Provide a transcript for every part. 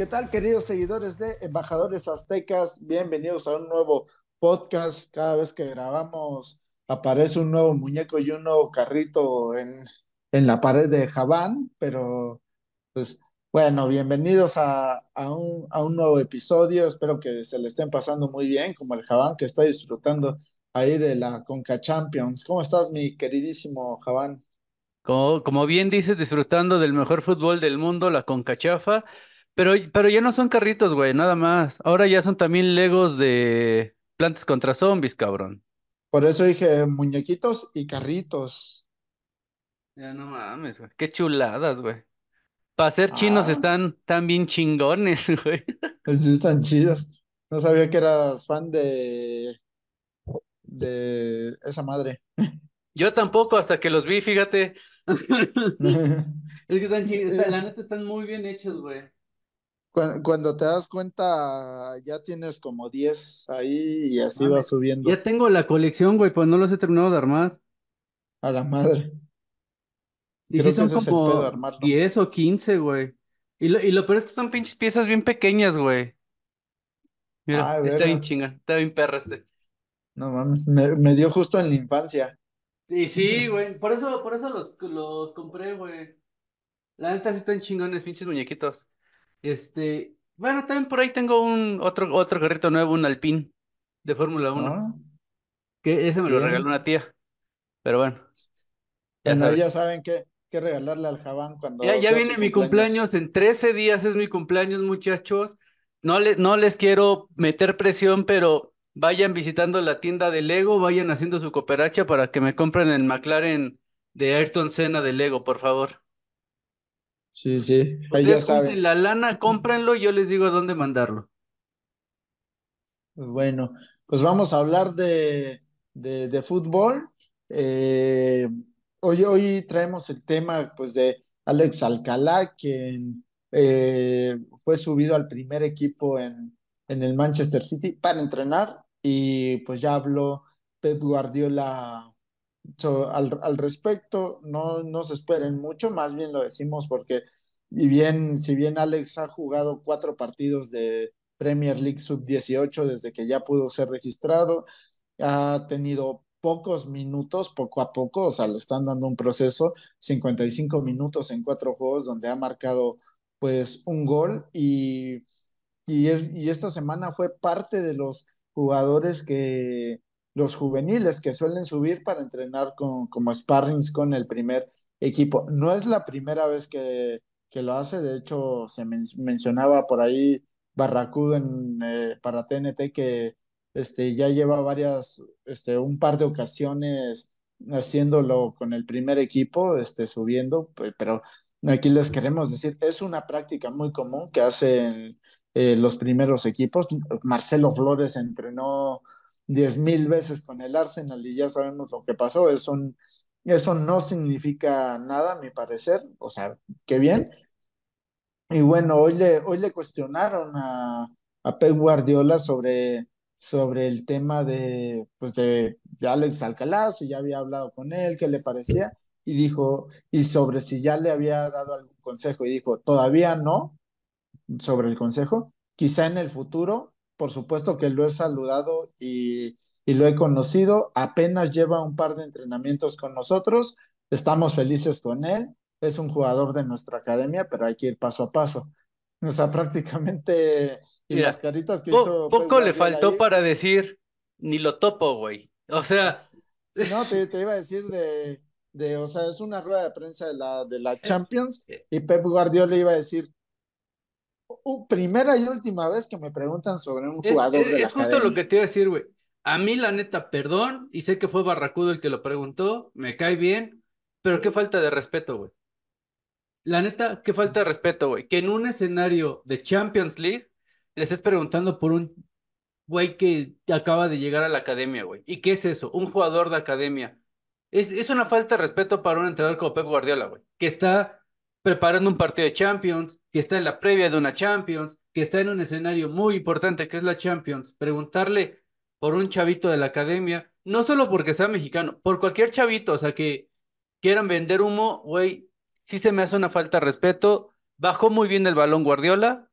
¿Qué tal, queridos seguidores de Embajadores Aztecas? Bienvenidos a un nuevo podcast. Cada vez que grabamos aparece un nuevo muñeco y un nuevo carrito en, en la pared de Javán, pero pues bueno, bienvenidos a, un, a un nuevo episodio. Espero que se le estén pasando muy bien, como el Javán que está disfrutando ahí de la Conca Champions. ¿Cómo estás, mi queridísimo Javán? Como, como, bien dices, disfrutando del mejor fútbol del mundo, la Concachafa, pero, ya no son carritos, güey, nada más. Ahora ya son también Legos de Plantas contra Zombies, cabrón. Por eso dije eh, muñequitos y carritos. Ya no mames, güey. Qué chuladas, güey. Para ser chinos ah. están tan bien chingones, güey. Pues están chidos. No sabía que eras fan de. de esa madre. Yo tampoco, hasta que los vi, fíjate. Es que están chidos, la neta están muy bien hechos, güey. Cuando, te das cuenta, ya tienes como 10 ahí y así va subiendo. Ya tengo la colección, güey, pues no los he terminado de armar. A la madre. Y Creo son como 10 o 15, güey. Y lo, y lo peor es que son pinches piezas bien pequeñas, güey. Mira, ah, está bien chinga, está bien perra este. No mames, me, dio justo en la infancia. Y sí, güey, por eso, por eso los, los compré, güey. La neta sí están chingones, pinches muñequitos. Este, bueno, también por ahí tengo un otro, otro carrito nuevo, un Alpine de Fórmula 1. Ah. que ese me lo regaló una tía. Pero bueno. Ya, saben que, regalarle al Javán cuando. Ya, viene mi cumpleaños. en 13 días es mi cumpleaños, muchachos. No, no les quiero meter presión, pero vayan visitando la tienda de Lego, vayan haciendo su cooperacha para que me compren el McLaren de Ayrton Senna de Lego, por favor. Sí, sí. Ahí ya saben. La lana, cómprenlo y yo les digo a dónde mandarlo. Pues bueno, pues vamos a hablar de, fútbol. Eh, hoy, hoy traemos el tema pues, de Alex Alcalá, quien eh, fue subido al primer equipo en, en el Manchester City para entrenar y pues ya habló Pep Guardiola al, respecto no se esperen mucho, más bien lo decimos porque, y bien, si bien Alex ha jugado cuatro partidos de Premier League sub-18 desde que ya pudo ser registrado, ha tenido pocos minutos, poco a poco, o sea, le están dando un proceso, 55 minutos en cuatro juegos donde ha marcado pues un gol y, y, es, y esta semana fue parte de los jugadores que, los juveniles que suelen subir para entrenar con, como sparrings con el primer equipo. No es la primera vez que, que lo hace, de hecho se mencionaba por ahí Barracuda eh, para TNT que este, ya lleva varias, este, un par de ocasiones haciéndolo con el primer equipo, este, subiendo, pero aquí les queremos decir, es una práctica muy común que hacen eh, los primeros equipos. Marcelo Flores entrenó diez mil veces con el Arsenal y ya sabemos lo que pasó. Es eso no significa nada, a mi parecer. O sea, qué bien. Y bueno, hoy le, hoy le cuestionaron a, a Pep Guardiola sobre, sobre el tema de, pues de, Alex Alcalá, si ya había hablado con él, qué le parecía, y dijo, y sobre si ya le había dado algún consejo, y dijo, todavía no, sobre el consejo, quizá en el futuro, por supuesto que lo he saludado y, lo he conocido, apenas lleva un par de entrenamientos con nosotros, estamos felices con él, es un jugador de nuestra academia, pero hay que ir paso a paso. O sea, prácticamente, y las caritas que hizo. Poco le faltó para decir, ni lo topo, güey. O sea. No, te, iba a decir de, de, o sea, es una rueda de prensa de la, de la Champions, y Pep Guardiola iba a decir, primera y última vez que me preguntan sobre un jugador. de la es justo lo que te iba a decir, güey. A mí, la neta, perdón, y sé que fue Barracudo el que lo preguntó, me cae bien, pero qué falta de respeto, güey. La neta, qué falta de respeto, güey. Que en un escenario de Champions League le estés preguntando por un güey que acaba de llegar a la academia, güey. ¿Y qué es eso? Un jugador de academia. Es, es una falta de respeto para un entrenador como Pep Guardiola, güey, que está preparando un partido de Champions, que está en la previa de una Champions, que está en un escenario muy importante que es la Champions, preguntarle por un chavito de la academia, no solo porque sea mexicano, por cualquier chavito, o sea, que quieran vender humo, güey, sí se me hace una falta de respeto. Bajó muy bien el balón Guardiola,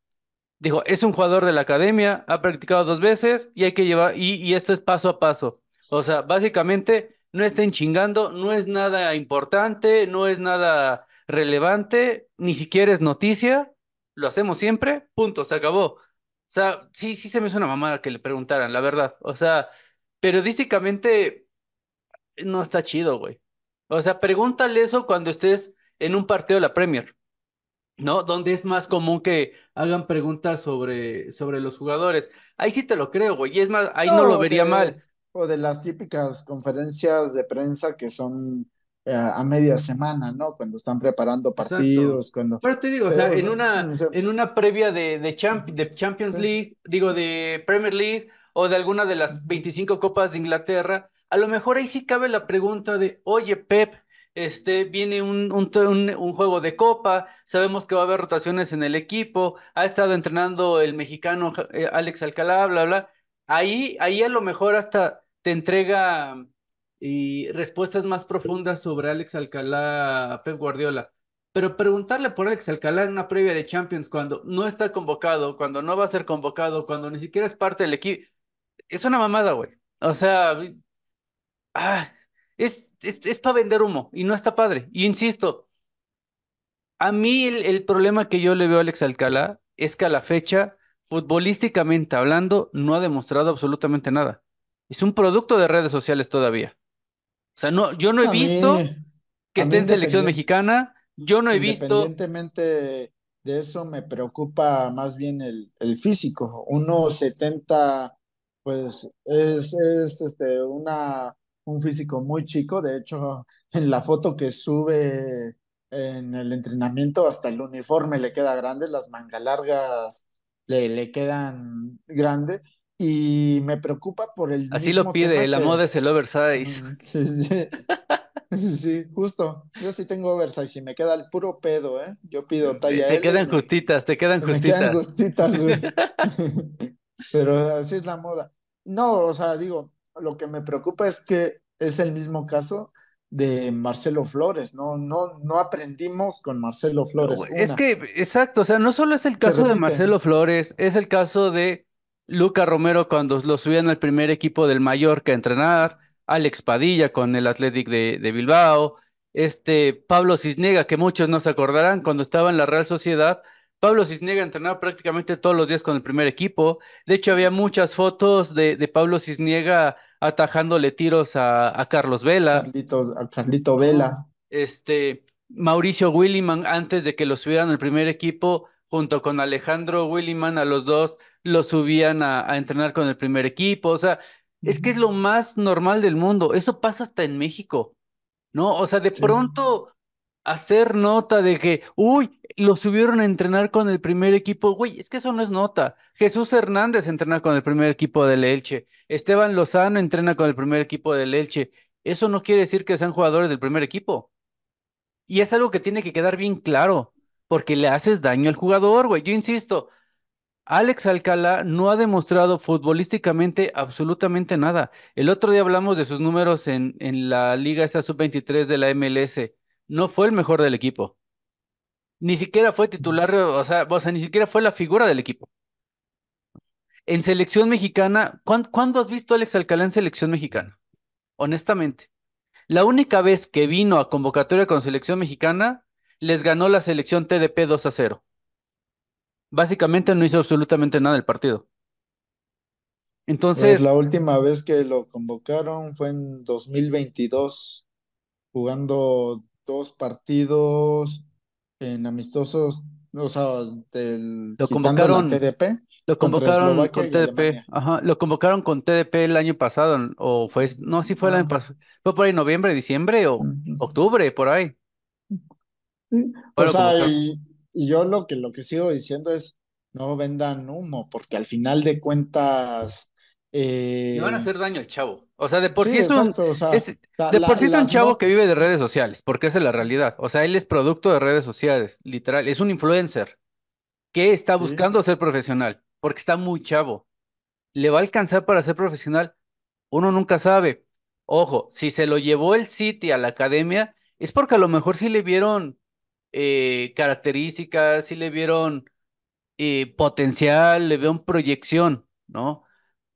dijo, es un jugador de la academia, ha practicado dos veces y hay que llevar, y, y esto es paso a paso. O sea, básicamente no estén chingando, no es nada importante, no es nada relevante, ni siquiera es noticia, lo hacemos siempre, punto, se acabó. O sea, sí, sí se me hizo una mamada que le preguntaran, la verdad. O sea, periodísticamente no está chido, güey. O sea, pregúntale eso cuando estés en un partido de la Premier, ¿no? Donde es más común que hagan preguntas sobre, sobre los jugadores. Ahí sí te lo creo, güey. Y es más, ahí no, lo vería mal. O de las típicas conferencias de prensa que son eh, a, media semana, ¿no? Cuando están preparando partidos, cuando... Pero te digo, o sea, en una, en una previa de, de, de Champions League, digo, de Premier League o de alguna de las 25 copas de Inglaterra, a lo mejor ahí sí cabe la pregunta de, oye, Pep, este, viene un, juego de copa, sabemos que va a haber rotaciones en el equipo, ha estado entrenando el mexicano eh, Alex Alcalá, bla, bla. Ahí, ahí a lo mejor hasta te entrega y respuestas más profundas sobre Alex Alcalá, Pep Guardiola. Pero preguntarle por Alex Alcalá en una previa de Champions cuando no está convocado, cuando no va a ser convocado, cuando ni siquiera es parte del equipo, es una mamada, güey. O sea, ah, es, es, para vender humo y no está padre. Y insisto, a mí el problema que yo le veo a Alex Alcalá es que a la fecha, futbolísticamente hablando, no ha demostrado absolutamente nada. Es un producto de redes sociales todavía. O sea, no, yo no he visto que esté en selección mexicana, yo no he visto... Independientemente de eso, me preocupa más bien el, el físico. setenta, pues es, este, una, un físico muy chico. De hecho, en la foto que sube en el entrenamiento, hasta el uniforme le queda grande, las mangas largas le, le quedan grande y me preocupa por el. Así lo pide, la moda es el oversize. Sí, sí. sí, justo. Yo sí tengo oversize y me queda el puro pedo, ¿eh? Yo pido talla te, quedan justitas, te quedan justitas. te quedan justitas, güey. Pero así es la moda. No, o sea, digo, lo que me preocupa es que es el mismo caso de Marcelo Flores, no, no, no aprendimos con Marcelo Flores. es que, exacto, o sea, no solo es el caso de Marcelo Flores, es el caso de Luca Romero cuando lo subían al primer equipo del Mallorca a entrenar, Alex Padilla con el Athletic de, Bilbao, este Pablo Cisnega, que muchos no se acordarán cuando estaba en la Real Sociedad, Pablo Cisnega entrenaba prácticamente todos los días con el primer equipo. De hecho, había muchas fotos de, Pablo Cisniega atajándole tiros a, Carlos Vela. a Carlito Vela. Este, Mauricio Williman, antes de que lo subieran al primer equipo, junto con Alejandro Williman, a los dos lo subían a, entrenar con el primer equipo, o sea, es que es lo más normal del mundo, eso pasa hasta en México, ¿no? O sea, de pronto hacer nota de que, uy, lo subieron a entrenar con el primer equipo, güey, es que eso no es nota. Jesús Hernández entrena con el primer equipo del Elche, Esteban Lozano entrena con el primer equipo del Elche, eso no quiere decir que sean jugadores del primer equipo. Y es algo que tiene que quedar bien claro, porque le haces daño al jugador, güey. Yo insisto, Alex Alcalá no ha demostrado futbolísticamente absolutamente nada. El otro día hablamos de sus números en, la liga esa sub-23 de la MLS. No fue el mejor del equipo. Ni siquiera fue titular, o sea, ni siquiera fue la figura del equipo. En selección mexicana, ¿cuándo, has visto a Alex Alcalá en selección mexicana? Honestamente. La única vez que vino a convocatoria con selección mexicana, les ganó la selección TDP 2 a 0. Básicamente no hizo absolutamente nada el partido. Entonces. la última vez que lo convocaron fue en 2022, jugando dos partidos en amistosos, o sea, del, lo convocaron, con TDP. Lo convocaron con TDP, ajá, lo convocaron con TDP el año pasado, o fue, no, sí fue el año pasado, fue por ahí noviembre, diciembre o octubre, por ahí. O sea, y yo lo que, lo que sigo diciendo es, no vendan humo, porque al final de cuentas... Le eh, van a hacer daño al chavo. O sea, de por sí, es un, de por chavo que vive de redes sociales, porque esa es la realidad. O sea, él es producto de redes sociales, literal. Es un influencer que está buscando ser profesional, porque está muy chavo. ¿Le va a alcanzar para ser profesional? Uno nunca sabe. Ojo, si se lo llevó el City a la academia, es porque a lo mejor sí le vieron eh, características, si le vieron eh, potencial, le vieron proyección, ¿no?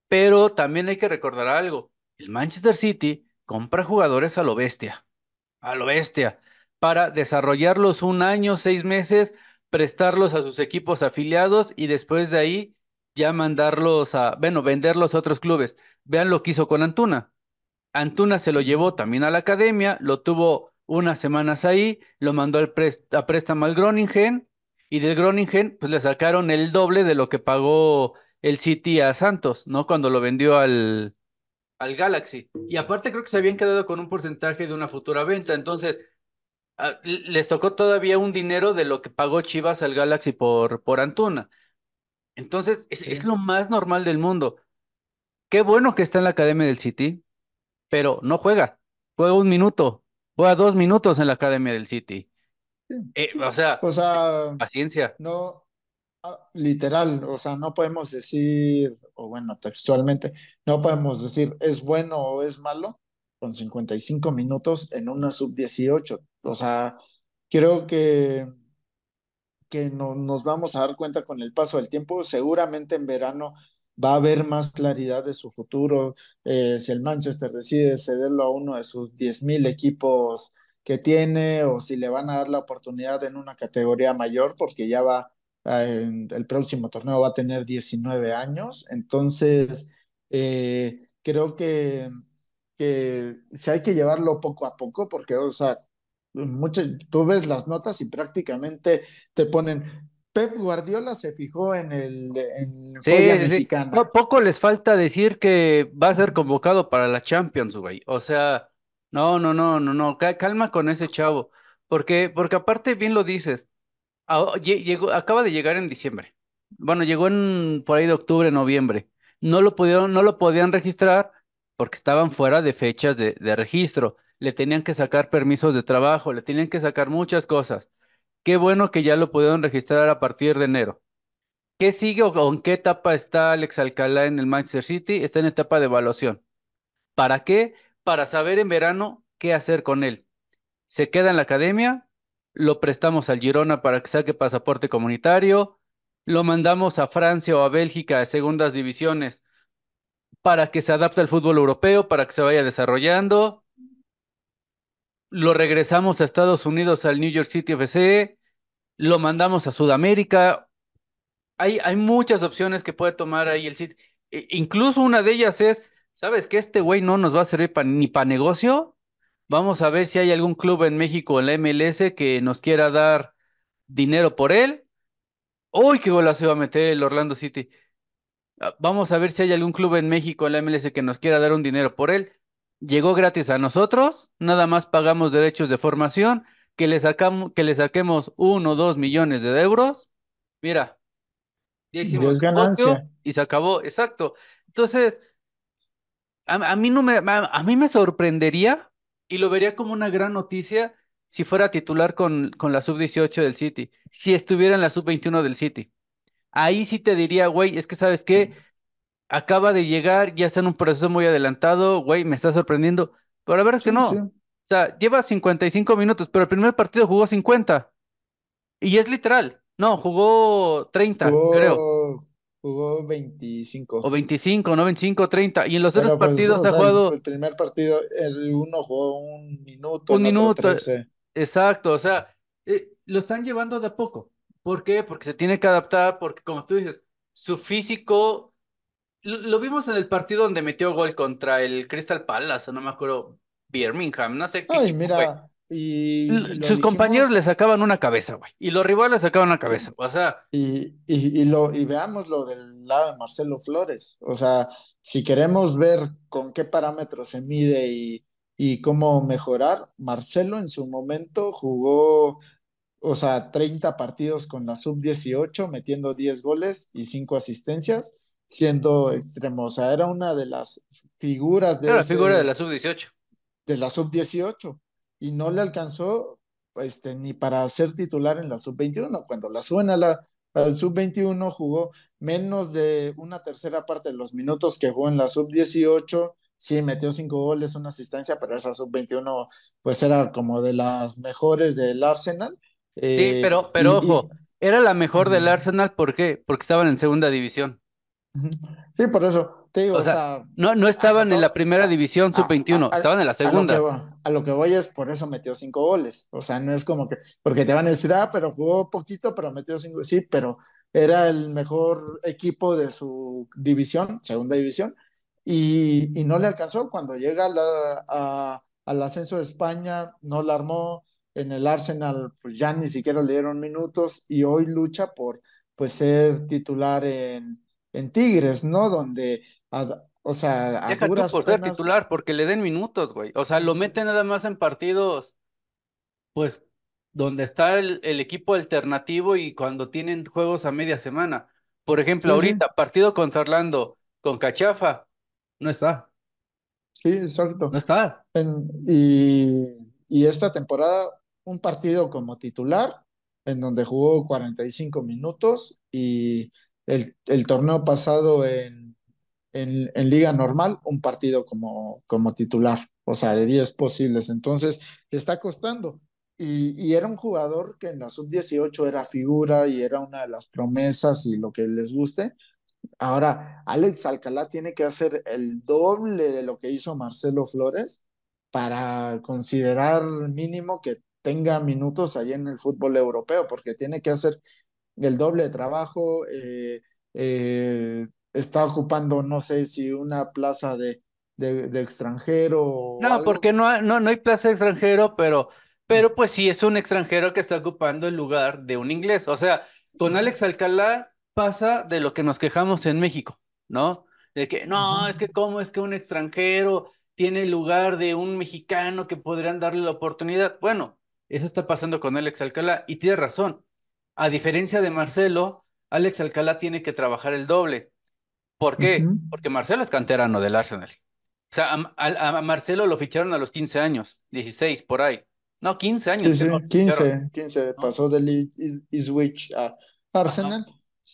Pero también hay que recordar algo, el Manchester City compra jugadores a lo bestia, a lo bestia, para desarrollarlos un año, seis meses, prestarlos a sus equipos afiliados y después de ahí ya mandarlos a, bueno, venderlos a otros clubes. Vean lo que hizo con Antuna. Antuna se lo llevó también a la academia, lo tuvo unas semanas ahí, lo mandó al a préstamo al Groningen y del Groningen pues le sacaron el doble de lo que pagó el City a Santos, ¿no? Cuando lo vendió al, Galaxy. Y aparte creo que se habían quedado con un porcentaje de una futura venta, entonces ah, les tocó todavía un dinero de lo que pagó Chivas al Galaxy por, por Antuna. Entonces, es, es lo más normal del mundo. Qué bueno que está en la academia del City, pero no juega. Juega un minuto, a dos minutos en la Academia del City. Eh, o sea, paciencia. No, ah, literal, o sea, no podemos decir, o bueno, textualmente, no podemos decir es bueno o es malo con 55 minutos en una sub-18. O sea, creo que, que no, nos vamos a dar cuenta con el paso del tiempo. Seguramente en verano va a haber más claridad de su futuro. Eh, si el Manchester decide cederlo a uno de sus 10.000 equipos que tiene o si le van a dar la oportunidad en una categoría mayor, porque ya va, en el próximo torneo va a tener 19 años. Entonces, eh, creo que, si hay que llevarlo poco a poco, porque, o sea, tú ves las notas y prácticamente te ponen Pep Guardiola se fijó en el en sí, poco les falta decir que va a ser convocado para la Champions, güey. O sea, no, no, no, no, no. Calma con ese chavo. Porque, porque aparte, bien lo dices, llegó, acaba de llegar en diciembre. Bueno, llegó en por ahí de octubre, noviembre. No lo pudieron, no lo podían registrar porque estaban fuera de fechas de, de registro. Le tenían que sacar permisos de trabajo, le tenían que sacar muchas cosas. Qué bueno que ya lo pudieron registrar a partir de enero. ¿Qué sigue o en qué etapa está Alex Alcalá en el Manchester City? Está en etapa de evaluación. ¿Para qué? Para saber en verano qué hacer con él. Se queda en la academia, lo prestamos al Girona para que saque pasaporte comunitario, lo mandamos a Francia o a Bélgica a segundas divisiones para que se adapte al fútbol europeo, para que se vaya desarrollando, lo regresamos a Estados Unidos al New York City FC, lo mandamos a Sudamérica. Hay, hay muchas opciones que puede tomar ahí el City. E, incluso una de ellas es, ¿sabes que Este güey no nos va a servir ni para negocio. Vamos a ver si hay algún club en México, en la MLS, que nos quiera dar dinero por él. ¡Uy, qué se va a meter el Orlando City! Ah, vamos a ver si hay algún club en México, en la MLS, que nos quiera dar un dinero por él llegó gratis a nosotros, nada más pagamos derechos de formación, que le, sacamos, que le saquemos uno o dos millones de euros, mira, ya y se acabó, exacto. Entonces, a, mí me, mí me sorprendería y lo vería como una gran noticia si fuera titular con, con la sub-18 del City, si estuviera en la sub-21 del City. Ahí sí te diría, güey, es que sabes qué, acaba de llegar, ya está en un proceso muy adelantado, güey, me está sorprendiendo. Pero la verdad es que no. O sea, lleva 55 minutos, pero el primer partido jugó 50. Y es literal. No, jugó 30, creo. Jugó 25. O 25, no 25, 30. Y en los otros pues, partidos ha jugado. El primer partido, el uno jugó un minuto. Un minuto. Exacto, o sea, eh, lo están llevando de a poco. ¿Por qué? Porque se tiene que adaptar, porque como tú dices, su físico lo vimos en el partido donde metió gol contra el Crystal Palace, no me acuerdo, Birmingham, no sé qué. mira, y Sus compañeros le sacaban una cabeza, güey. Y los rivales sacaban una cabeza. O sea. Y, y, lo, y veamos lo del lado de Marcelo Flores. O sea, si queremos ver con qué parámetros se mide y, y cómo mejorar, Marcelo en su momento jugó, o sea, 30 partidos con la sub-18, metiendo 10 goles y 5 asistencias siendo extremosa, era una de las figuras de... la sub-18. De la sub-18. Y no le alcanzó este, ni para ser titular en la sub-21. Cuando la suben la al sub-21 jugó menos de una tercera parte de los minutos que jugó en la sub-18. Sí, metió cinco goles, una asistencia, pero esa sub-21 pues era como de las mejores del Arsenal. sí, pero, pero eh, ojo, era la mejor del Arsenal, ¿por qué? Porque estaban en segunda división. Sí, por eso, te digo, No, no estaban en la primera división sub-21, estaban en la segunda. A lo, que, voy es, por eso metió cinco goles. O sea, no es como que, porque te van a decir, ah, pero jugó poquito, pero metió cinco. Sí, pero era el mejor equipo de su división, segunda división, y, no le alcanzó. Cuando llega al ascenso de España, no la armó. En el Arsenal, pues ya ni siquiera le dieron minutos y hoy lucha por pues ser titular en, en Tigres, ¿no? Donde, o sea, a titular, porque le den minutos, güey. O sea, lo mete nada más en partidos, pues, donde está el, equipo alternativo y cuando tienen juegos a media semana. Por ejemplo, ahorita, partido contra Orlando, con Cachafa, no está. Sí, exacto. No está. y, y esta temporada, un partido como titular, en donde jugó 45 minutos y el, torneo pasado en, en, liga normal un partido como, como titular, o sea, de 10 posibles. Entonces, está costando. Y, era un jugador que en la sub-18 era figura y era una de las promesas y lo que les guste. Ahora, Alex Alcalá tiene que hacer el doble de lo que hizo Marcelo Flores para considerar mínimo que tenga minutos allí en el fútbol europeo, porque tiene que hacer el doble de trabajo, eh, eh, está ocupando, no sé si una plaza de, extranjero. no, porque no, hay, no, hay plaza de extranjero, pero, pero pues sí es un extranjero que está ocupando el lugar de un inglés. O sea, con Alex Alcalá pasa de lo que nos quejamos en México, ¿no? De que no, es que cómo es que un extranjero tiene el lugar de un mexicano que podrían darle la oportunidad. Bueno, eso está pasando con Alex Alcalá y tiene razón. A diferencia de Marcelo, Alex Alcalá tiene que trabajar el doble. ¿Por qué? Porque Marcelo es canterano del Arsenal. O sea, a, Marcelo lo ficharon a los 15 años, 16 por ahí. No, 15 años. 15, 15, pasó del Eastwich a Arsenal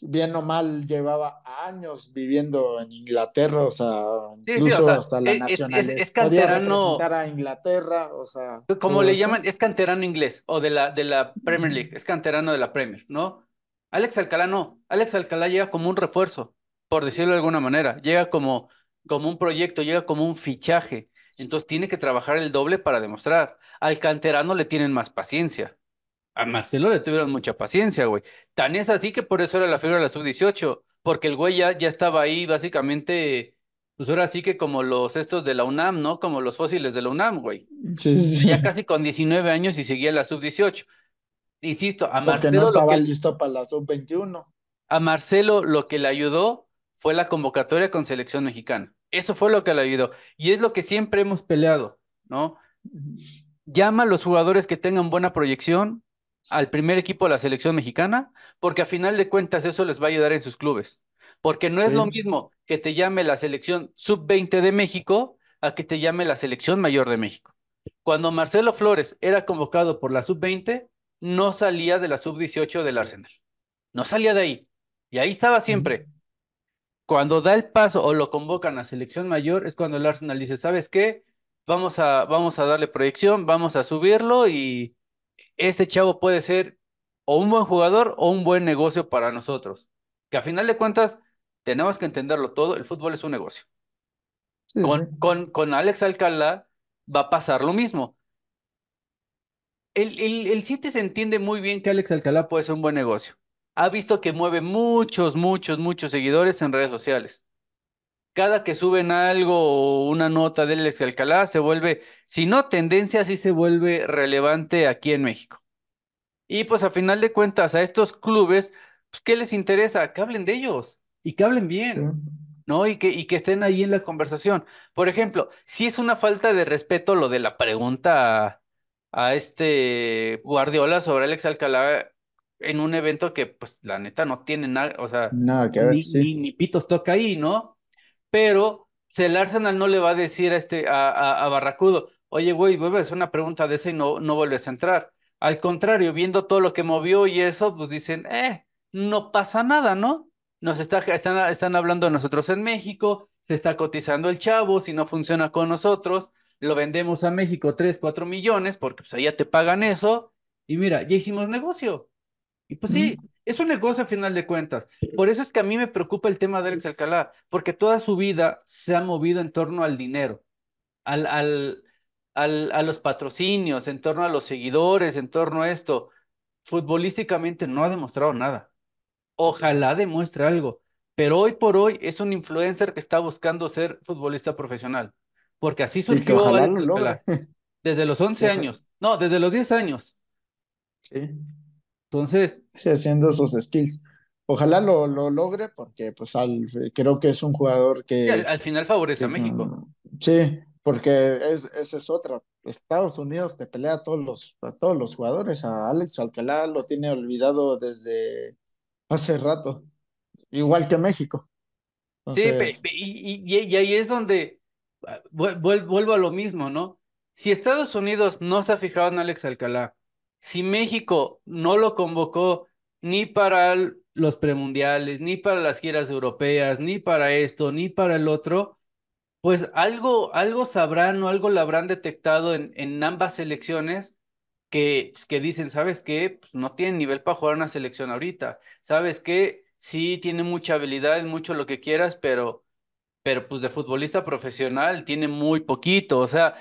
bien o mal llevaba años viviendo en Inglaterra, o sea, incluso hasta la nacionalidad. Es, canterano. Inglaterra, o sea. Como le llaman, es canterano inglés o de la, de la Premier League, es canterano de la Premier, ¿no? Alex Alcalá no. Alex Alcalá llega como un refuerzo, por decirlo de alguna manera. Llega como, como un proyecto, llega como un fichaje. Entonces tiene que trabajar el doble para demostrar. Al canterano le tienen más paciencia a Marcelo le tuvieron mucha paciencia, güey. Tan es así que por eso era la figura de la sub-18, porque el güey ya, estaba ahí básicamente, pues ahora sí que como los estos de la UNAM, ¿no? Como los fósiles de la UNAM, güey. Ya casi con 19 años y seguía la sub-18. Insisto, a Marcelo... no estaba listo para la sub-21. A Marcelo lo que le ayudó fue la convocatoria con selección mexicana. Eso fue lo que le ayudó. Y es lo que siempre hemos peleado, ¿no? Llama a los jugadores que tengan buena proyección, al primer equipo de la selección mexicana, porque a final de cuentas eso les va a ayudar en sus clubes. Porque no es lo mismo que te llame la selección sub-20 de México a que te llame la selección mayor de México. Cuando Marcelo Flores era convocado por la sub-20, no salía de la sub-18 del Arsenal. No salía de ahí. Y ahí estaba siempre. Mm. Cuando da el paso o lo convocan a selección mayor, es cuando el Arsenal dice, ¿sabes qué? Vamos a, vamos a darle proyección, vamos a subirlo y, este chavo puede ser o un buen jugador o un buen negocio para nosotros. Que a final de cuentas, tenemos que entenderlo todo, el fútbol es un negocio. con, Alex Alcalá va a pasar lo mismo. El, el, se entiende muy bien que Alex Alcalá puede ser un buen negocio. Ha visto que mueve muchos, muchos, muchos seguidores en redes sociales cada que suben algo o una nota del Alex Alcalá se vuelve, si no tendencia, sí se vuelve relevante aquí en México. Y pues a final de cuentas, a estos clubes, pues, ¿qué les interesa? Que hablen de ellos y que hablen bien, ¿no? Y que, y que estén ahí en la conversación. Por ejemplo, si es una falta de respeto lo de la pregunta a, este Guardiola sobre Alex Alcalá en un evento que, pues, la neta no tiene nada, o sea, ni pitos toca ahí, ¿no? pero el Arsenal no le va a decir a, este, a, Barracudo, oye, güey, vuelves a hacer una pregunta de esa y no, no vuelves a entrar. Al contrario, viendo todo lo que movió y eso, pues dicen, eh, no pasa nada, ¿no? Nos está, están, hablando nosotros en México, se está cotizando el chavo, si no funciona con nosotros, lo vendemos a México 3, 4 millones, porque pues allá te pagan eso, y mira, ya hicimos negocio. Y pues sí, es un negocio a final de cuentas. Por eso es que a mí me preocupa el tema de Alex Alcalá, porque toda su vida se ha movido en torno al dinero, al, al, a los patrocinios, en torno a los seguidores, en torno a esto. Futbolísticamente no ha demostrado nada. Ojalá demuestre algo, pero hoy por hoy es un influencer que está buscando ser futbolista profesional, porque así sucedió Alex Alcalá. desde los 11 años, no, desde los 10 años. Sí. Entonces. Sí, haciendo sus skills. Ojalá lo, logre porque pues al, eh, creo que es un jugador que... al, final favorece a México. Sí, porque es, esa es otra. Estados Unidos te pelea a todos, los, a todos los jugadores. A Alex Alcalá lo tiene olvidado desde hace rato. Igual que México. Sí, y, y, y, ahí es donde ah, vuelvo a lo mismo, ¿no? Si Estados Unidos no se ha fijado en Alex Alcalá, si México no lo convocó ni para los premundiales, ni para las giras europeas, ni para esto, ni para el otro, pues algo, algo sabrán o algo lo habrán detectado en, en ambas selecciones que, pues, que dicen, ¿sabes qué? Pues no tienen nivel para jugar una selección ahorita. ¿Sabes qué? Sí, tiene mucha habilidad, mucho lo que quieras, pero, pero pues de futbolista profesional tiene muy poquito. O sea,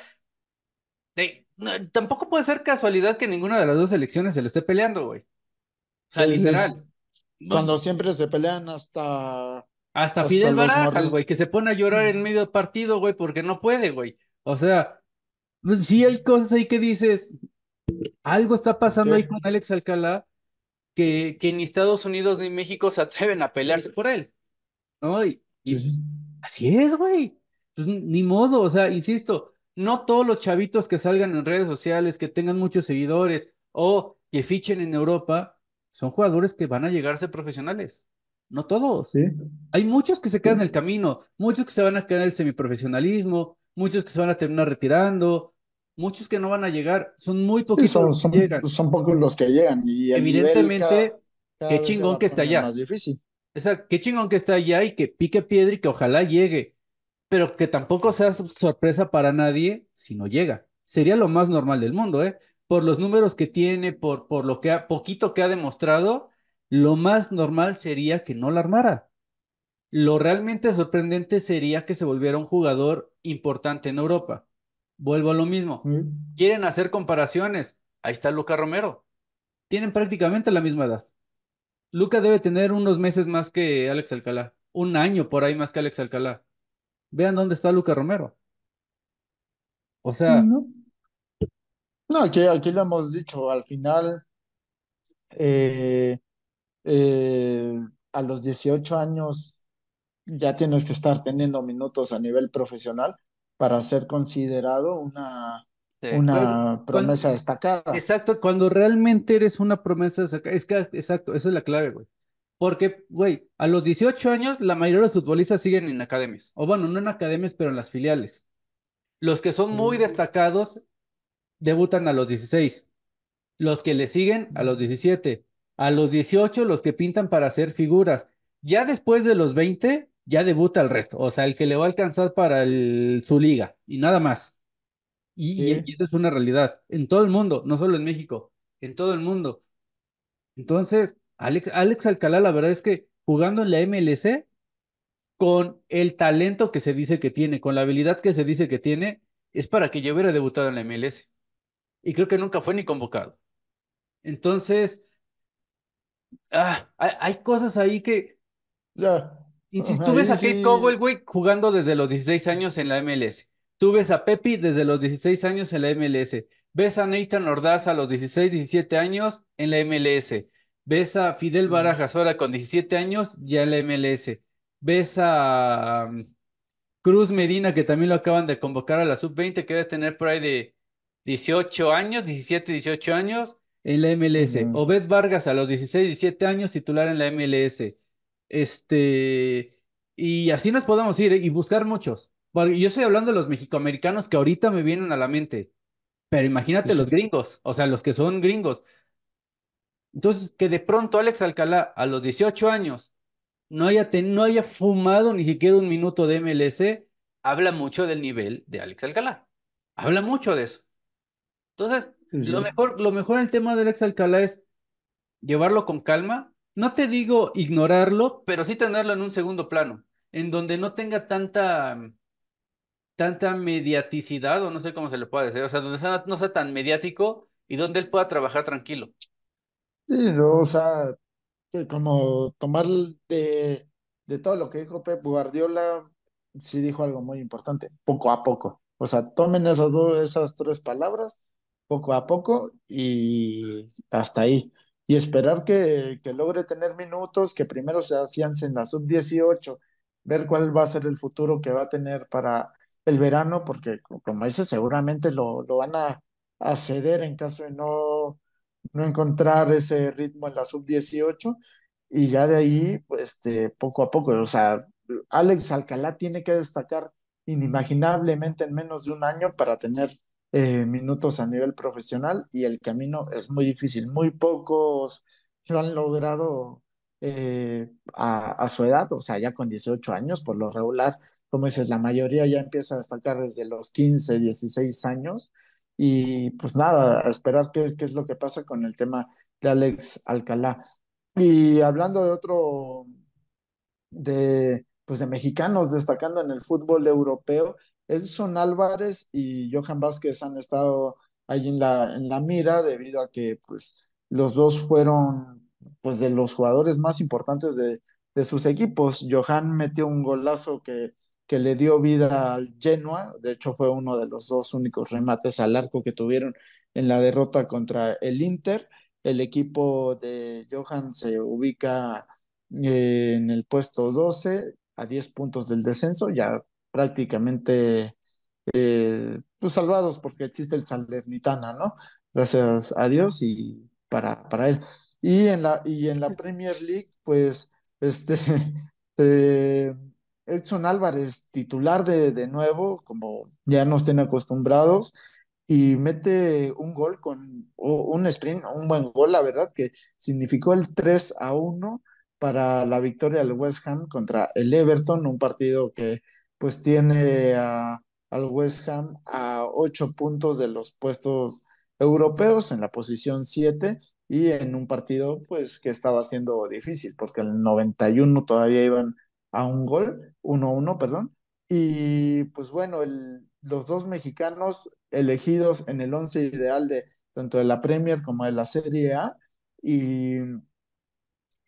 tampoco puede ser casualidad que ninguna de las dos elecciones se lo esté peleando, güey. O sea, literal. Pues, Cuando siempre se pelean hasta. Hasta, Fidel Barajas, güey, que se pone a llorar en medio partido, güey, porque no puede, güey. O sea, pues, sí hay cosas ahí que dices, algo está pasando ahí con Alex Alcalá que, que ni Estados Unidos ni México se atreven a pelearse por él, ¿no? Y, así es, güey. Pues, ni modo, o sea, insisto, no todos los chavitos que salgan en redes sociales, que tengan muchos seguidores o que fichen en Europa, son jugadores que van a llegar a ser profesionales. No todos. Hay muchos que se quedan en el camino, muchos que se van a quedar en el semiprofesionalismo, muchos que se van a terminar retirando, muchos que no van a llegar. Son muy poquitos son, pocos los que llegan. Y Evidentemente, qué chingón que está allá. Más difícil. qué chingón que está allá y que pique piedra y que ojalá llegue pero que tampoco sea sorpresa para nadie si no llega. Sería lo más normal del mundo, ¿eh? Por los números que tiene, por, por lo que ha, poquito que ha demostrado, lo más normal sería que no la armara. Lo realmente sorprendente sería que se volviera un jugador importante en Europa. Vuelvo a lo mismo. Mm. Quieren hacer comparaciones. Ahí está Luca Romero. Tienen prácticamente la misma edad. Luca debe tener unos meses más que Alex Alcalá, un año por ahí más que Alex Alcalá. Vean dónde está Luca Romero. O sea. No, no aquí, lo hemos dicho, al final, eh, eh, a los 18 años ya tienes que estar teniendo minutos a nivel profesional para ser considerado una, una promesa destacada. Exacto, cuando realmente eres una promesa destacada, es que, exacto, esa es la clave, güey. Porque, güey, a los 18 años la mayoría de los futbolistas siguen en academias. O bueno, no en academias, pero en las filiales. Los que son muy mm. destacados debutan a los 16. Los que le siguen a los 17. A los 18 los que pintan para hacer figuras. Ya después de los 20 ya debuta el resto. O sea, el que le va a alcanzar para su liga y nada más. Y, y eso es una realidad. En todo el mundo, no solo en México, en todo el mundo. Entonces, Alex, Alcalá, la verdad es que jugando en la MLC, con el talento que se dice que tiene, con la habilidad que se dice que tiene, es para que yo hubiera debutado en la MLS. Y creo que nunca fue ni convocado. Entonces, ah, hay, cosas ahí que... Ya. si tú ves a Kate Cowell, güey, jugando desde los 16 años en la MLS. Tú ves a Pepi desde los 16 años en la MLS. Ves a Nathan Ordaz a los 16, 17 años en la MLS. Ves a Fidel Barajas ahora con 17 años, ya la MLS. Ves a um, Cruz Medina, que también lo acaban de convocar a la sub-20, que debe tener por ahí de 18 años, 17, 18 años, en la MLS. O Vargas a los 16, 17 años, titular en la MLS. Este, y así nos podemos ir ¿eh? y buscar muchos. yo estoy hablando de los mexicoamericanos que ahorita me vienen a la mente, pero imagínate los gringos, o sea, los que son gringos. Entonces, que de pronto Alex Alcalá, a los 18 años, no haya, no haya fumado ni siquiera un minuto de MLC, habla mucho del nivel de Alex Alcalá. Habla mucho de eso. Entonces, lo, mejor, lo mejor el tema de Alex Alcalá es llevarlo con calma. No te digo ignorarlo, pero sí tenerlo en un segundo plano, en donde no tenga tanta, tanta mediaticidad, o no sé cómo se le puede decir, o sea, donde no sea tan mediático y donde él pueda trabajar tranquilo. Y o sea, como tomar de, todo lo que dijo Pep Guardiola, sí dijo algo muy importante, poco a poco. O sea, tomen esas dos, esas tres palabras poco a poco y hasta ahí. Y esperar que, que logre tener minutos, que primero se afiancen en la sub-18, ver cuál va a ser el futuro que va a tener para el verano, porque como dice, seguramente lo, lo van a ceder en caso de no no encontrar ese ritmo en la sub-18 y ya de ahí, este, poco a poco, o sea, Alex Alcalá tiene que destacar inimaginablemente en menos de un año para tener eh, minutos a nivel profesional y el camino es muy difícil. Muy pocos lo han logrado eh, a, a, su edad, o sea, ya con 18 años, por lo regular, como dices, la mayoría ya empieza a destacar desde los 15, 16 años y pues nada, a esperar qué es, qué es lo que pasa con el tema de Alex Alcalá. Y hablando de otro, de, pues de mexicanos destacando en el fútbol europeo, Elson Álvarez y Johan Vázquez han estado ahí en la, en la mira debido a que pues los dos fueron pues de los jugadores más importantes de, de sus equipos. Johan metió un golazo que que le dio vida al Genoa. De hecho, fue uno de los dos únicos remates al arco que tuvieron en la derrota contra el Inter. El equipo de Johan se ubica eh, en el puesto 12, a 10 puntos del descenso, ya prácticamente eh, pues salvados porque existe el Salernitana, ¿no? Gracias a Dios y para, para él. Y en, la, y en la Premier League, pues, este, eh, Edson Álvarez, titular de, de nuevo, como ya nos tiene acostumbrados, y mete un gol con un sprint, un buen gol, la verdad, que significó el 3 a 1 para la victoria del West Ham contra el Everton, un partido que pues tiene al West Ham a 8 puntos de los puestos europeos en la posición 7 y en un partido pues que estaba siendo difícil porque el 91 todavía iban a un gol, 1-1, perdón. Y pues bueno, los dos mexicanos elegidos en el once ideal de tanto de la Premier como de la Serie A. Y,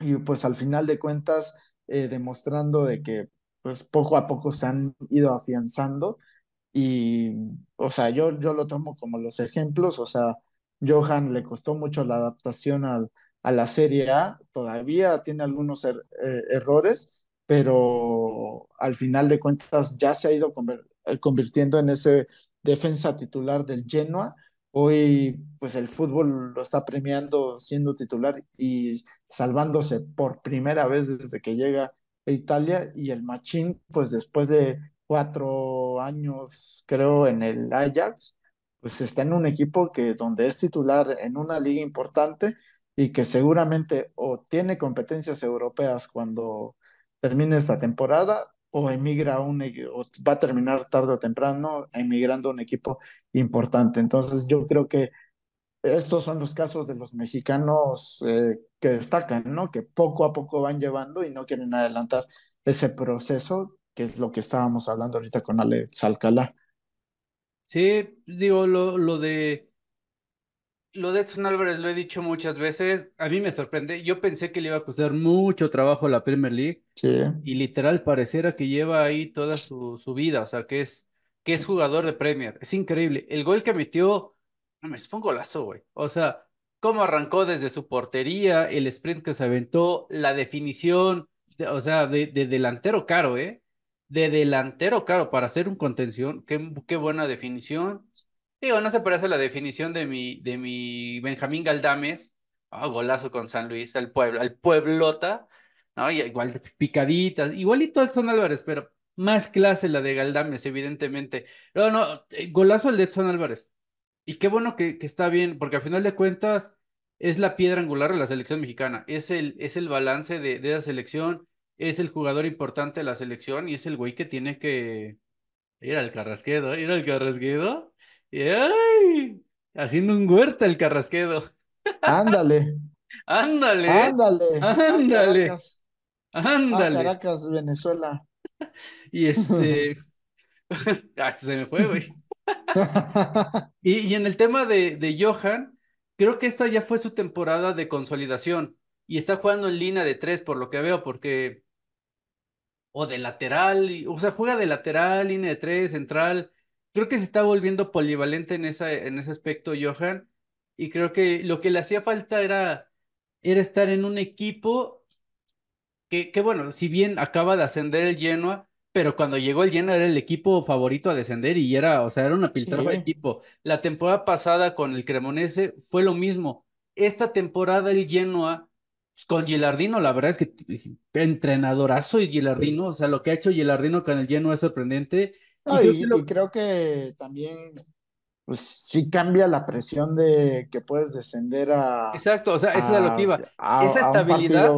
y pues al final de cuentas, eh, demostrando de que pues poco a poco se han ido afianzando. Y, o sea, yo, yo lo tomo como los ejemplos, o sea, Johan le costó mucho la adaptación a la Serie A, todavía tiene algunos er, eh, errores, pero al final de cuentas ya se ha ido eh, convirtiendo en ese defensa titular del Genoa. Hoy, pues el fútbol lo está premiando siendo titular y salvándose por primera vez desde que llega a Italia. Y el Machín, pues después de cuatro años, creo, en el Ajax, pues está en un equipo que donde es titular en una liga importante y que seguramente o tiene competencias europeas cuando termina esta temporada o emigra un va a terminar tarde o temprano emigrando a un equipo importante. Entonces yo creo que estos son los casos de los mexicanos eh, que destacan, ¿no? Que poco a poco van llevando y no quieren adelantar ese proceso, que es lo que estábamos hablando ahorita con Alex Alcalá. Sí, digo, lo, lo de lo de Edson lo he dicho muchas veces, a mí me sorprende. Yo pensé que le iba a costar mucho trabajo la Premier League sí. y literal pareciera que lleva ahí toda su, vida, o sea, que es, que es jugador de Premier. Es increíble. El gol que metió, no me fue un golazo, güey. O sea, cómo arrancó desde su portería, el sprint que se aventó, la definición, o sea, de, delantero caro, ¿eh? De delantero caro para hacer un contención, qué, qué buena definición Digo, no se parece a la definición de mi, de mi Benjamín Galdames, ah, golazo con San Luis, al pueblo, al pueblota, ¿no? Y igual picaditas, igualito Edson Álvarez, pero más clase la de Galdames, evidentemente. No, no, eh, golazo el de Edson Álvarez. Y qué bueno que, está bien, porque al final de cuentas es la piedra angular de la selección mexicana, es el, es el balance de, de la selección, es el jugador importante de la selección y es el güey que tiene que ir al carrasquedo, ir al carrasquedo y, Haciendo un huerta el carrasquedo. Ándale. ándale. Ándale. Ah, ándale. Ah, ándale. Caracas, Venezuela. y este. Hasta se me fue, güey. y, en el tema de, de Johan, creo que esta ya fue su temporada de consolidación y está jugando en línea de tres, por lo que veo, porque. O de lateral, o sea, juega de lateral, línea de tres, central creo que se está volviendo polivalente en, esa, en ese aspecto, Johan. Y creo que lo que le hacía falta era, era estar en un equipo que, que, bueno, si bien acaba de ascender el Genoa, pero cuando llegó el Genoa era el equipo favorito a descender y era, o sea, era una pintada de equipo. La temporada pasada con el Cremonese fue lo mismo. Esta temporada el Genoa pues, con Gilardino, la verdad es que eh, entrenadorazo y Gilardino, o sea, lo que ha hecho Gilardino con el Genoa es sorprendente y, creo que también pues, sí cambia la presión de que puedes descender a. Exacto, o sea, eso es a lo que iba. esa estabilidad.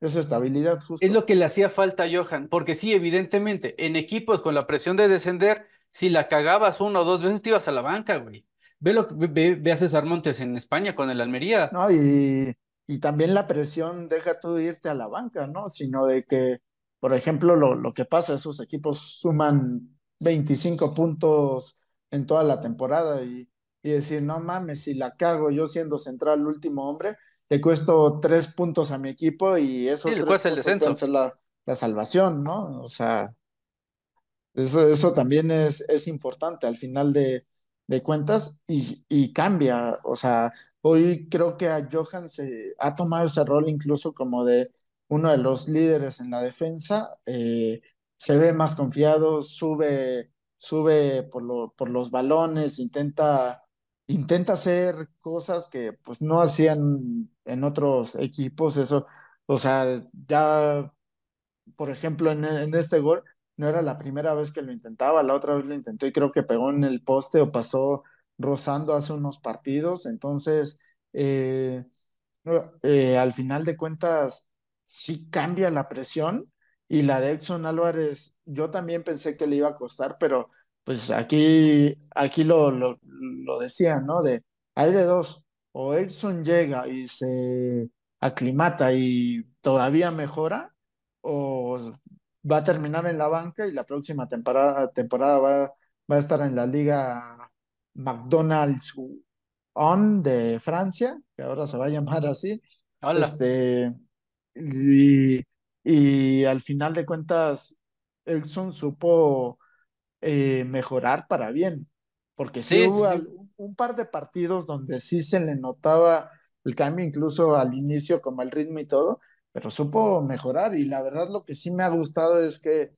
esa estabilidad, justo. Es lo que le hacía falta a Johan, porque sí, evidentemente, en equipos con la presión de descender, si la cagabas una o dos veces, te ibas a la banca, güey. Ve, lo, ve, ve a César Montes en España con el Almería. No, y, y también la presión deja tú irte a la banca, ¿no? Sino de que, por ejemplo, lo, que pasa, es esos equipos suman 25 puntos en toda la temporada y, y decir, no mames, si la cago yo siendo central último hombre, le cuesto tres puntos a mi equipo y eso es el descenso. La, la, salvación, ¿no? O sea, eso, eso también es, es importante al final de, de cuentas y, y, cambia. O sea, hoy creo que a Johan se ha tomado ese rol incluso como de uno de los líderes en la defensa, eh, se ve más confiado, sube, sube por, lo, por los balones, intenta, intenta hacer cosas que pues no hacían en otros equipos, eso, o sea, ya, por ejemplo, en, este gol, no era la primera vez que lo intentaba, la otra vez lo intentó y creo que pegó en el poste o pasó rozando hace unos partidos, entonces, eh, eh, al final de cuentas, sí cambia la presión, y la de Edson Álvarez, yo también pensé que le iba a costar, pero pues aquí, aquí lo, lo, decía, ¿no? De, hay de dos, o Edson llega y se aclimata y todavía mejora, o va a terminar en la banca y la próxima temporada, temporada va, va a estar en la liga McDonald's On de Francia, que ahora se va a llamar así. Este, y y al final de cuentas, Exxon supo eh, mejorar para bien, porque sí, hubo un par de partidos donde sí se le notaba el cambio, incluso al inicio, como el ritmo y todo, pero supo mejorar y la verdad lo que sí me ha gustado es que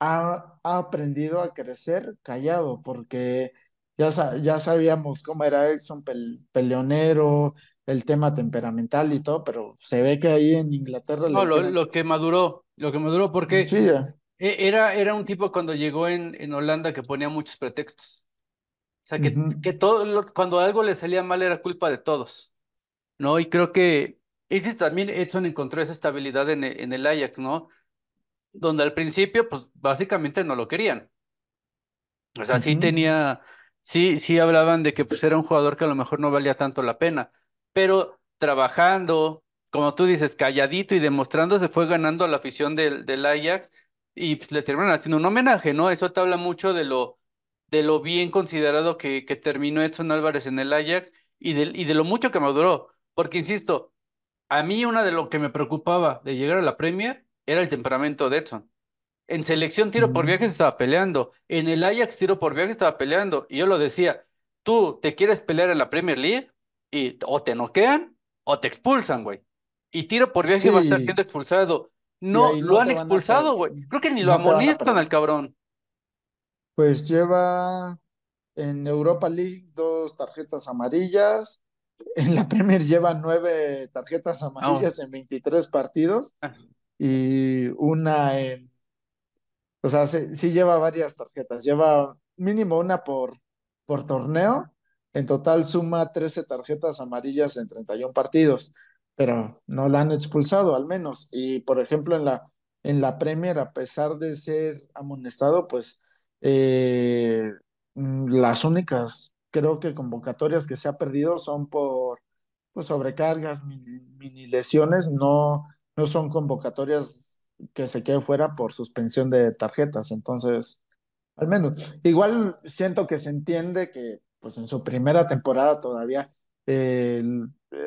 ha, aprendido a crecer callado, porque ya, ya sabíamos cómo era Exxon, peleonero, el tema temperamental y todo, pero se ve que ahí en Inglaterra... No, lo, que maduró, lo que maduró, porque e, era, era un tipo cuando llegó en, en Holanda que ponía muchos pretextos. O sea, que, que todo, cuando algo le salía mal era culpa de todos, ¿no? Y creo que también Edson encontró esa estabilidad en, en el Ajax, ¿no? Donde al principio, pues básicamente no lo querían. O sea, sí tenía, sí, sí hablaban de que pues era un jugador que a lo mejor no valía tanto la pena pero trabajando, como tú dices, calladito y demostrándose, se fue ganando a la afición del, del Ajax y pues, le terminaron haciendo un homenaje, ¿no? Eso te habla mucho de lo, de lo bien considerado que, que terminó Edson Álvarez en el Ajax y de, y de lo mucho que maduró. Porque, insisto, a mí una de lo que me preocupaba de llegar a la Premier era el temperamento de Edson. En selección tiro por viaje estaba peleando, en el Ajax tiro por viaje estaba peleando, y yo lo decía, tú te quieres pelear en la Premier League, y o te noquean o te expulsan, güey. Y tiro por viaje va a estar siendo expulsado. No, lo han expulsado, güey. Creo que ni lo amonestan al cabrón. Pues lleva en Europa League dos tarjetas amarillas. En la Premier lleva nueve tarjetas amarillas en 23 partidos. Ah. Y una en. O sea, sí, lleva varias tarjetas. Lleva mínimo una por, por torneo. En total suma 13 tarjetas amarillas en 31 partidos, pero no la han expulsado al menos. Y por ejemplo, en la, en la Premier, a pesar de ser amonestado, pues eh, mm, las únicas, creo que convocatorias que se ha perdido son por pues, sobrecargas, mini, lesiones, no, no son convocatorias que se quede fuera por suspensión de tarjetas. Entonces, al menos, igual siento que se entiende que pues en su primera temporada todavía, eh,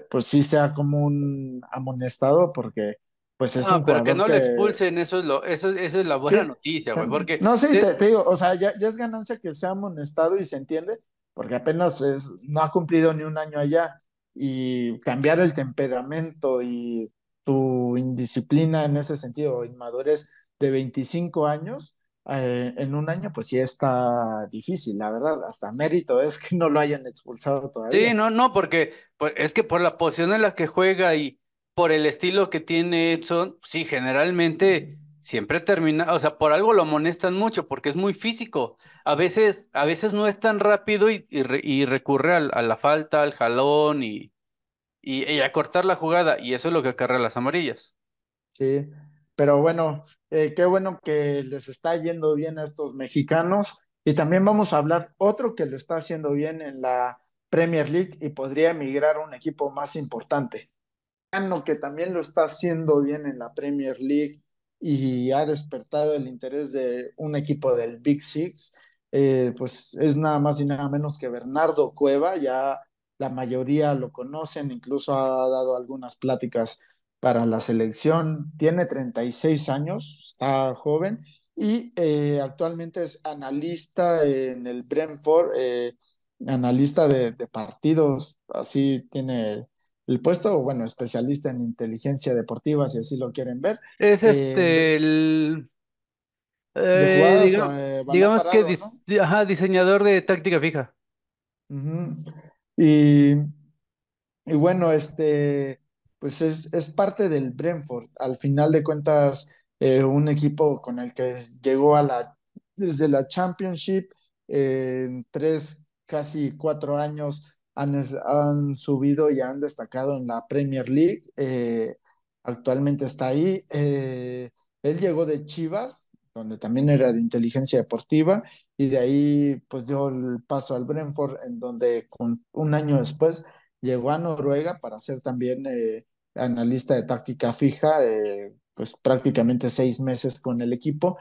pues sí sea como un amonestado porque pues es un que no le expulsen, eso es lo, eso, eso es la buena noticia, güey, eh, porque... No, sí, te, digo, o sea, ya, es ganancia que sea amonestado y se entiende, porque apenas no ha cumplido ni un año allá, y cambiar el temperamento y tu indisciplina en ese sentido, inmadurez de 25 años, eh, en un año, pues sí está difícil, la verdad. Hasta mérito es que no lo hayan expulsado todavía. Sí, no, no, porque pues, es que por la posición en la que juega y por el estilo que tiene Edson, sí, generalmente siempre termina, o sea, por algo lo amonestan mucho, porque es muy físico. A veces, a veces no es tan rápido y, recurre a, la falta, al jalón y, y a cortar la jugada, y eso es lo que acarrea las amarillas. Sí, pero bueno, eh, qué bueno que les está yendo bien a estos mexicanos. Y también vamos a hablar otro que lo está haciendo bien en la Premier League y podría emigrar a un equipo más importante. Que también lo está haciendo bien en la Premier League y ha despertado el interés de un equipo del Big Six, eh, pues es nada más y nada menos que Bernardo Cueva, ya la mayoría lo conocen, incluso ha dado algunas pláticas para la selección. Tiene 36 años, está joven y eh, actualmente es analista en el Brentford, eh, analista de, partidos, así tiene el, puesto, bueno, especialista en inteligencia deportiva, si así lo quieren ver. Es eh, este el... digamos, que diseñador de táctica fija. y, y bueno, este pues es, parte del Brentford. Al final de cuentas, eh, un equipo con el que llegó a la, desde la Championship eh, en tres, casi cuatro años, han, han, subido y han destacado en la Premier League. Eh, actualmente está ahí. él llegó de Chivas, donde también era de inteligencia deportiva, y de ahí pues dio el paso al Brentford, en donde con, un año después llegó a Noruega para ser también eh, analista de táctica fija, eh, pues prácticamente seis meses con el equipo.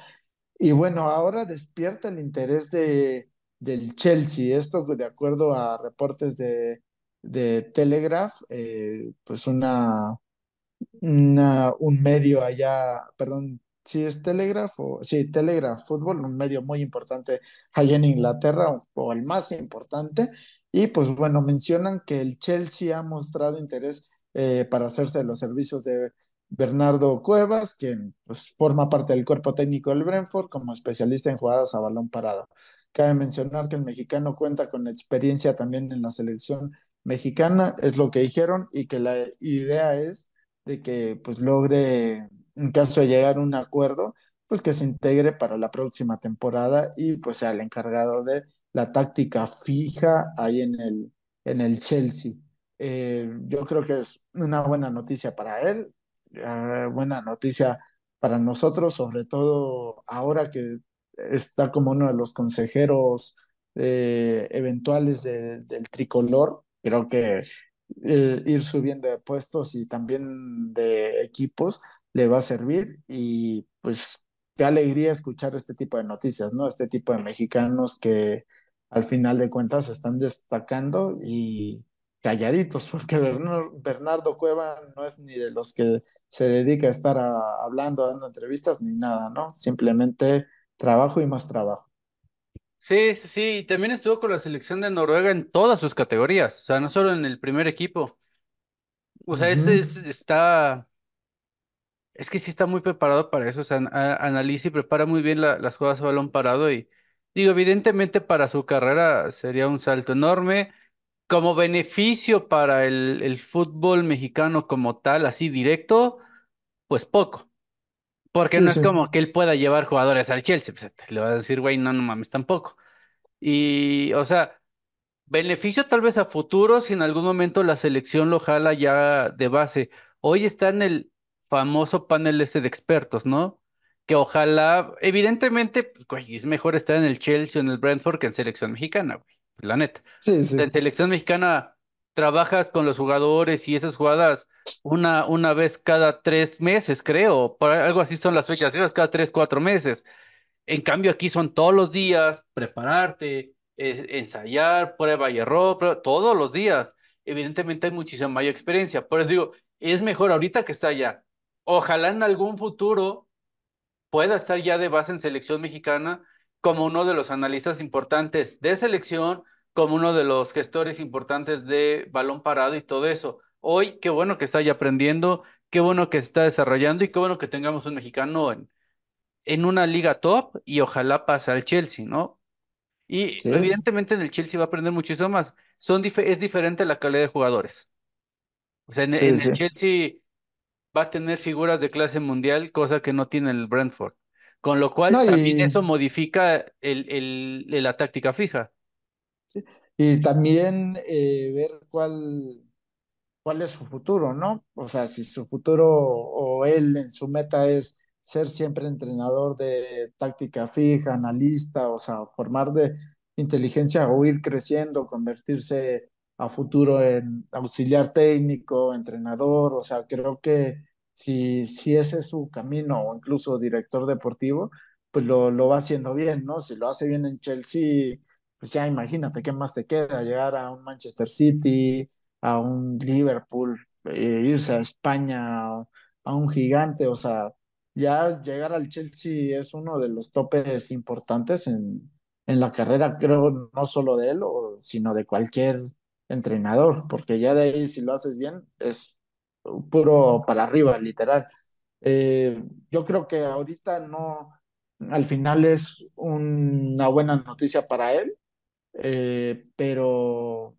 Y bueno, ahora despierta el interés de, del Chelsea. Esto de acuerdo a reportes de, de Telegraph, eh, pues una, una, un medio allá, perdón, si ¿sí es Telegraph o sí, Telegraph Fútbol, un medio muy importante allá en Inglaterra o el más importante. Y pues bueno, mencionan que el Chelsea ha mostrado interés eh, para hacerse los servicios de Bernardo Cuevas, quien pues, forma parte del cuerpo técnico del Brentford como especialista en jugadas a balón parado. Cabe mencionar que el mexicano cuenta con experiencia también en la selección mexicana, es lo que dijeron, y que la idea es de que pues logre, en caso de llegar a un acuerdo, pues que se integre para la próxima temporada y pues sea el encargado de la táctica fija ahí en el, en el Chelsea. Eh, yo creo que es una buena noticia para él, eh, buena noticia para nosotros, sobre todo ahora que está como uno de los consejeros eh, eventuales del tricolor. Creo que ir subiendo de puestos y también de equipos le va a servir y pues qué alegría escuchar este tipo de noticias, ¿no? Este tipo de mexicanos que, al final de cuentas están destacando y calladitos, porque Bernardo Cueva no es ni de los que se dedica a estar ah, hablando, dando entrevistas, ni nada, ¿no? Simplemente trabajo y más trabajo. Sí, sí, y también estuvo con la selección de Noruega en todas sus categorías, o sea, no solo en el primer equipo. O sea, ese está, es que sí está muy preparado para eso, o sea, analiza y prepara muy bien las jugadas de balón parado y Digo, evidentemente para su carrera sería un salto enorme. Como beneficio para el, fútbol mexicano como tal, así directo, pues poco. Porque no es como que él pueda llevar jugadores al Chelsea. Pues, le va a decir, güey, no, no mames, tampoco. Y, o sea, beneficio tal vez a futuro si en algún momento la selección lo jala ya de base. Hoy está en el famoso panel ese de expertos, ¿no? que ojalá, evidentemente, pues, es mejor estar en el Chelsea o en el Brentford que en selección mexicana, güey, la neta. En selección mexicana trabajas con los jugadores y esas jugadas una, una vez cada tres meses, creo, algo así son las fechas, cada tres, cuatro meses. En cambio, aquí son todos los días, prepararte, ensayar, prueba y error, todos los días. Evidentemente hay muchísima mayor experiencia, por eso digo, es mejor ahorita que está allá. Ojalá en algún futuro pueda estar ya de base en selección mexicana como uno de los analistas importantes de selección, como uno de los gestores importantes de balón parado y todo eso. Hoy, qué bueno que está ya aprendiendo, qué bueno que se está desarrollando y qué bueno que tengamos un mexicano en, en una liga top y ojalá pase al Chelsea, ¿no? Y evidentemente en el Chelsea va a aprender muchísimo más. Son es diferente la calidad de jugadores. O sea, en, el Chelsea va a tener figuras de clase mundial, cosa que no tiene el Brentford. Con lo cual también eso modifica la táctica fija. Y también eh, ver cuál, cuál es su futuro, ¿no? O sea, si su futuro o él en su meta es ser siempre entrenador de táctica fija, analista, o sea, formar de inteligencia o ir creciendo, convertirse a futuro en auxiliar técnico, entrenador, o sea, creo que si, si ese es su camino o incluso director deportivo, pues lo, va haciendo bien, ¿no? Si lo hace bien en Chelsea, pues ya imagínate qué más te queda, llegar a un Manchester City, a un Liverpool, eh, irse a España, a un gigante, o sea, ya llegar al Chelsea es uno de los topes importantes en, en la carrera, creo, no solo de él, sino de cualquier entrenador, porque ya de ahí si lo haces bien es puro para arriba, literal. Eh, yo creo que ahorita no, al final es una buena noticia para él, eh, pero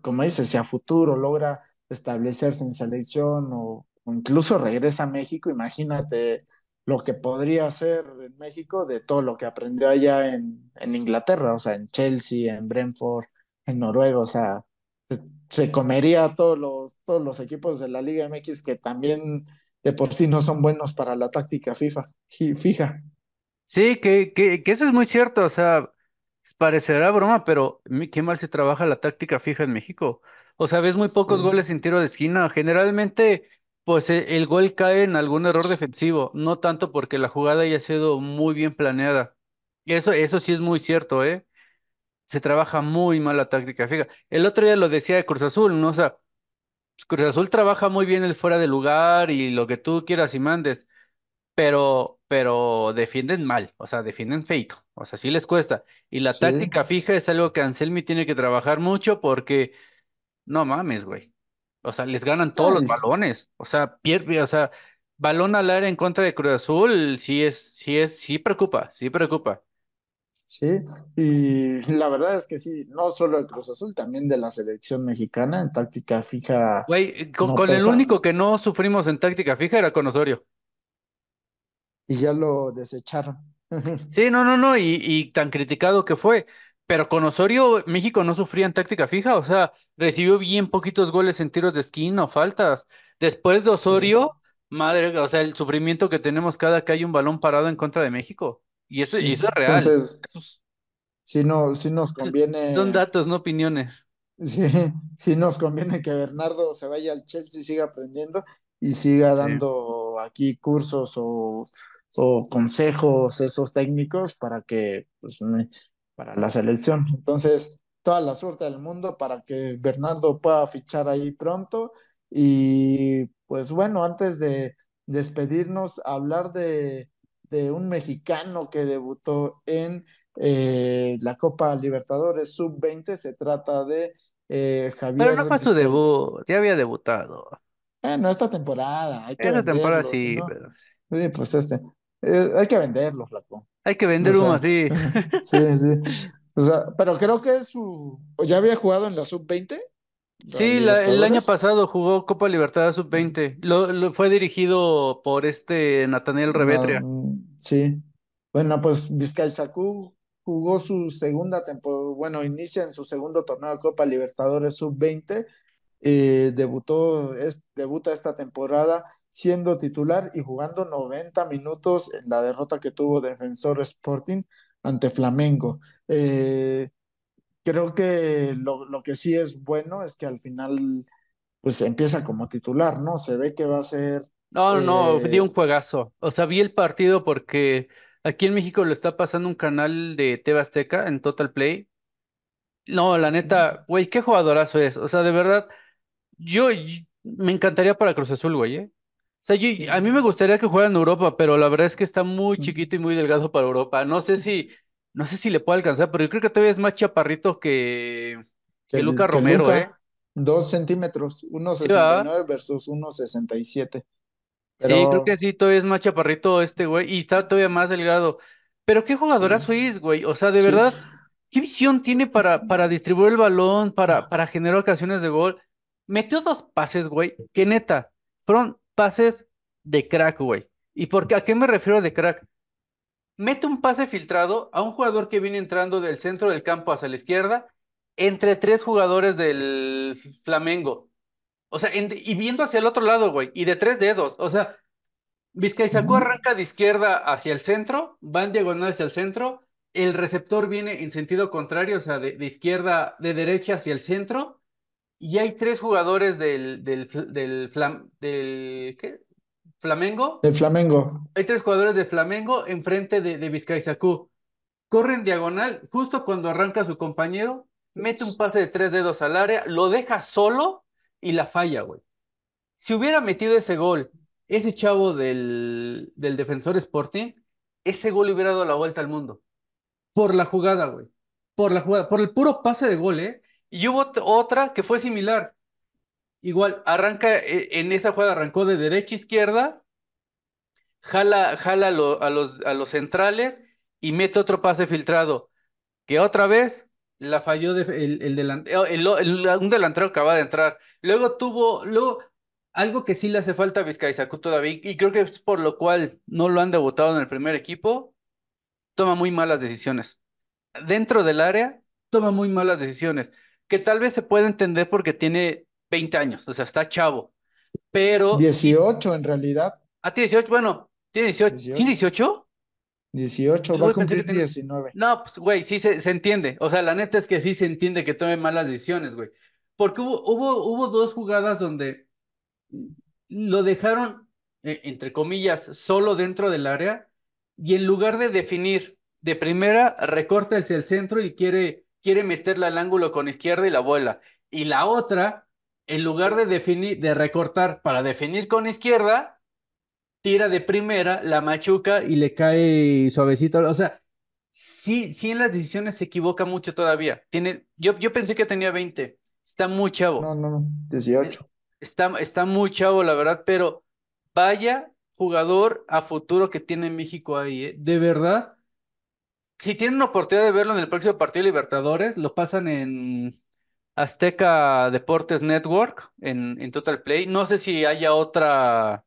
como dices, si a futuro logra establecerse en selección o, incluso regresa a México, imagínate lo que podría hacer en México de todo lo que aprendió allá en, en Inglaterra, o sea, en Chelsea, en Brentford, en Noruega, o sea, pues, se comería a todos los, todos los equipos de la Liga MX que también de por sí no son buenos para la táctica FIFA, fija. Sí, que, que, que eso es muy cierto, o sea, parecerá broma, pero qué mal se trabaja la táctica fija en México. O sea, ves muy pocos goles en tiro de esquina. Generalmente, pues el, el, gol cae en algún error defensivo, no tanto porque la jugada haya sido muy bien planeada. Eso, eso sí es muy cierto, ¿eh? se trabaja muy mal la táctica fija. El otro día lo decía de Cruz Azul, ¿no? O sea, pues, Cruz Azul trabaja muy bien el fuera de lugar y lo que tú quieras y mandes, pero, pero defienden mal, o sea, defienden feito, o sea, sí les cuesta. Y la táctica fija es algo que Anselmi tiene que trabajar mucho porque, no mames, güey. O sea, les ganan todos los balones, o sea, pierde, o sea, balón al área en contra de Cruz Azul, sí es, sí es, sí preocupa, sí preocupa. Sí, y la verdad es que sí, no solo de Cruz Azul, también de la selección mexicana en táctica fija. Güey, eh, con, el único que no sufrimos en táctica fija era con Osorio. Y ya lo desecharon. sí, no, no, no, y, tan criticado que fue. Pero con Osorio, México no sufría en táctica fija, o sea, recibió bien poquitos goles en tiros de esquina o faltas. Después de Osorio, madre, o sea, el sufrimiento que tenemos cada que hay un balón parado en contra de México. Y eso, y es real. Entonces, si, no, si nos conviene. Son datos, no opiniones. Sí, si nos conviene que Bernardo se vaya al Chelsea, siga aprendiendo y siga dando aquí cursos o, o, consejos esos técnicos para que pues, para la selección. Entonces, toda la suerte del mundo para que Bernardo pueda fichar ahí pronto. Y pues bueno, antes de despedirnos, hablar de de un mexicano que debutó en eh, la Copa Libertadores Sub-20. Se trata de eh, Javier. Pero no fue su debut, ya había debutado. Ah, no, esta temporada. Hay que esta temporada sí, pero... pues este. Eh, hay que venderlo, flaco. Hay que vender uno así. sí, sí. O sea, pero creo que es su. ¿Ya había jugado en la sub-20? Sí, el año pasado jugó Copa Libertadores Sub-20. Lo, fue dirigido por este Nathaniel ah, Revetria. sí. Bueno, pues Vizcay Sacú jugó su segunda temporada, bueno, inicia en su segundo torneo de Copa Libertadores Sub-20. Eh, debutó, debuta esta temporada siendo titular y jugando 90 minutos en la derrota que tuvo Defensor Sporting ante Flamengo. Eh, creo que lo, que sí es bueno es que al final, pues empieza como titular, ¿no? Se ve que va a ser. No, no, vi eh, un juegazo. O sea, vi el partido porque aquí en México lo está pasando un canal de Tebasteca en Total Play. No, la neta, güey, qué jugadorazo es. O sea, de verdad, yo, me encantaría para Cruz Azul, güey, ¿eh? O sea, yo, a mí me gustaría que jugara en Europa, pero la verdad es que está muy chiquito y muy delgado para Europa. No sé si no sé si le puedo alcanzar, pero yo creo que todavía es más chaparrito que, que, Luca Romero, ¿eh? Dos centímetros, 1,69 versus 1,67. Sí, creo que sí, todavía es más chaparrito este güey y está todavía más delgado. Pero qué jugadorazo es, güey. O sea, de verdad, ¿qué visión tiene para, para distribuir el balón, para, ah. para generar ocasiones de gol? Metió dos pases, güey, que neta, fueron pases de crack, güey. ¿Y por a qué me refiero de crack? mete un pase filtrado a un jugador que viene entrando del centro del campo hacia la izquierda entre tres jugadores del Flamengo. O sea, y viendo hacia el otro lado, güey, y de tres dedos. O sea, sacó arranca de izquierda hacia el centro, van en diagonal hacia el centro, el receptor viene en sentido contrario, o sea, de, izquierda, de derecha hacia el centro, y hay tres jugadores del, del, del ¿qué? Flamengo. El Flamengo. Hay tres jugadores de Flamengo enfrente de, de corren Corre en diagonal, justo cuando arranca su compañero, mete un pase de tres dedos al área, lo deja solo y la falla, güey. Si hubiera metido ese gol, ese chavo del, del defensor Sporting, ese gol hubiera dado la vuelta al mundo. Por la jugada, güey. Por la jugada, por el puro pase de gol, ¿eh? Y hubo otra que fue similar. Igual, arranca e, en esa jugada, arrancó de derecha a izquierda, jala, jala a, los, a los centrales y mete otro pase filtrado, que otra vez la falló el, el, un delantero que acaba de entrar. Luego tuvo, luego, algo que sí le hace falta a sacó todavía, y creo que es por lo cual no lo han debutado en el primer equipo, toma muy malas decisiones. Dentro del área, toma muy malas decisiones, que tal vez se puede entender porque tiene 20 años, o sea, está chavo. Pero. 18 en realidad. Ah, tiene 18, bueno, tiene 18. ¿Tiene 18? 18, va a cumplir 19. No, pues, güey, sí se, entiende. O sea, la neta es que sí se entiende que tome malas decisiones, güey. Porque hubo, hubo, hubo dos jugadas donde lo dejaron, e, entre comillas, solo dentro del área y en lugar de definir de primera, recorta hacia el centro y quiere, quiere meterla al ángulo con izquierda y la vuela. Y la otra en lugar de, definir, de recortar para definir con izquierda, tira de primera, la machuca y le cae suavecito. O sea, sí, sí en las decisiones se equivoca mucho todavía. Tiene, yo, yo pensé que tenía 20. Está muy chavo. No, no, no. 18. Está, está muy chavo, la verdad, pero vaya jugador a futuro que tiene México ahí. ¿eh? De verdad, si tienen oportunidad de verlo en el próximo partido de Libertadores, lo pasan en Azteca Deportes Network en, en, Total Play. No sé si haya otra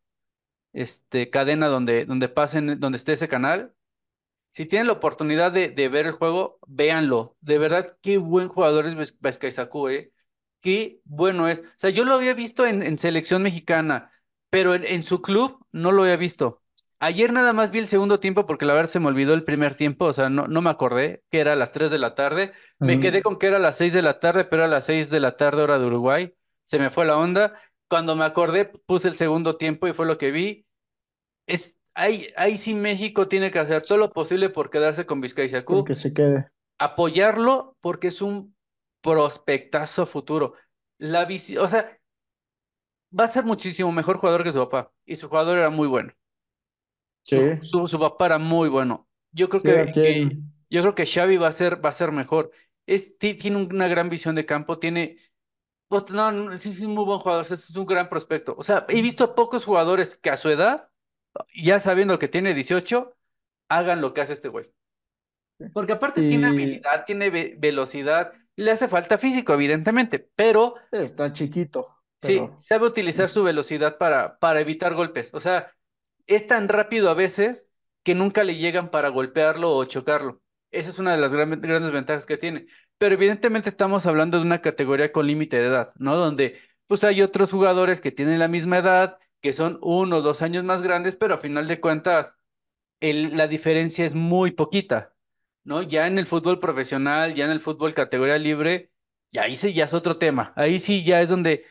este, cadena donde, donde pasen, donde esté ese canal. Si tienen la oportunidad de, ver el juego, véanlo. De verdad, qué buen jugador es Vescaizacú, ¿eh? Qué bueno es. O sea, yo lo había visto en, selección mexicana, pero en, su club no lo había visto. Ayer nada más vi el segundo tiempo porque la verdad se me olvidó el primer tiempo, o sea, no, no me acordé que era a las 3 de la tarde. Me quedé con que era a las 6 de la tarde, pero a las 6 de la tarde hora de Uruguay. Se me fue la onda. Cuando me acordé puse el segundo tiempo y fue lo que vi. Es, ahí, ahí sí México tiene que hacer todo lo posible por quedarse con Vizcaya Que se quede. Apoyarlo porque es un prospectazo futuro. La o sea, va a ser muchísimo mejor jugador que su papá y su jugador era muy bueno. Su, su, papá era muy bueno. Yo creo que, yo creo que Xavi va a ser, va a ser mejor. Es, tiene una gran visión de campo, tiene. No, no es, un muy buen jugador, es un gran prospecto. O sea, he visto a pocos jugadores que a su edad, ya sabiendo que tiene 18, hagan lo que hace este güey. Porque aparte tiene habilidad, tiene velocidad, le hace falta físico, evidentemente, pero. Está chiquito. Sí, sabe utilizar su velocidad para, para evitar golpes. O sea, es tan rápido a veces que nunca le llegan para golpearlo o chocarlo. Esa es una de las grandes ventajas que tiene. Pero evidentemente estamos hablando de una categoría con límite de edad, ¿no? Donde pues hay otros jugadores que tienen la misma edad, que son uno o dos años más grandes, pero a final de cuentas la diferencia es muy poquita, ¿no? Ya en el fútbol profesional, ya en el fútbol categoría libre, y ahí sí ya es otro tema. Ahí sí ya es donde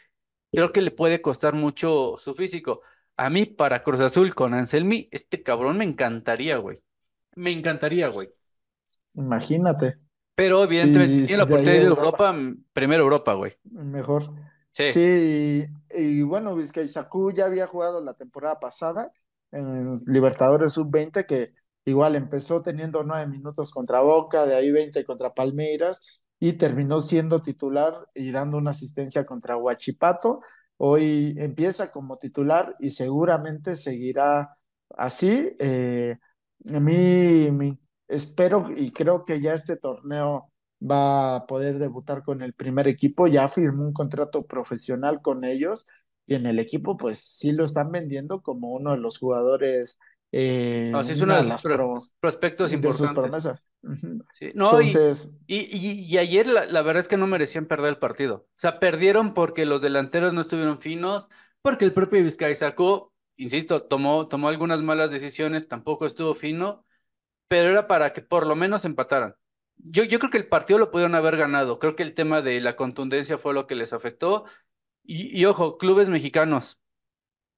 creo que le puede costar mucho su físico. A mí para Cruz Azul con Anselmi, este cabrón me encantaría, güey. Me encantaría, güey. Imagínate. Pero bien, y la de, Europa, primero Europa, güey. Mejor. Sí. y, bueno, Vizcay ya había jugado la temporada pasada en Libertadores Sub-20, que igual empezó teniendo nueve minutos contra Boca, de ahí 20 contra Palmeiras, y terminó siendo titular y dando una asistencia contra Huachipato, Hoy empieza como titular y seguramente seguirá así. Eh, a mí espero y creo que ya este torneo va a poder debutar con el primer equipo. Ya firmó un contrato profesional con ellos y en el equipo pues sí lo están vendiendo como uno de los jugadores no, sí es uno de los prospectos de sus promesas. no, y, ayer la, verdad es que no merecían perder el partido. O sea, perdieron porque los delanteros no estuvieron finos, porque el propio Vizcay sacó, insisto, tomó, tomó algunas malas decisiones, tampoco estuvo fino, pero era para que por lo menos empataran. Yo, yo creo que el partido lo pudieron haber ganado. Creo que el tema de la contundencia fue lo que les afectó. y ojo, clubes mexicanos,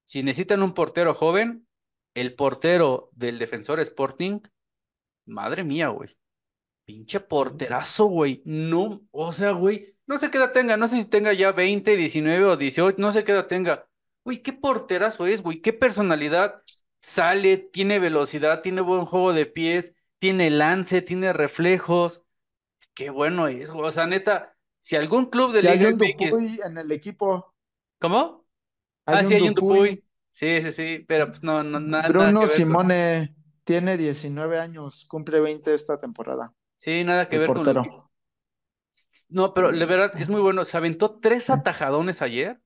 si necesitan un portero joven, el portero del defensor Sporting, madre mía, güey. Pinche porterazo, güey. No, o sea, güey, no sé qué edad tenga, no sé si tenga ya 20, 19 o 18, no sé qué edad tenga. Güey, qué porterazo es, güey, qué personalidad. Sale, tiene velocidad, tiene buen juego de pies, tiene lance, tiene reflejos. Qué bueno es, güey. O sea, neta, si algún club de año. en el equipo. ¿Cómo? ah, hay un Dupuy. Sí, sí, sí, pero pues no, no nada. Bruno Simone tiene 19 años, cumple 20 esta temporada. Sí, nada que ver con. portero. No, pero de verdad es muy bueno. Se aventó tres atajadones ayer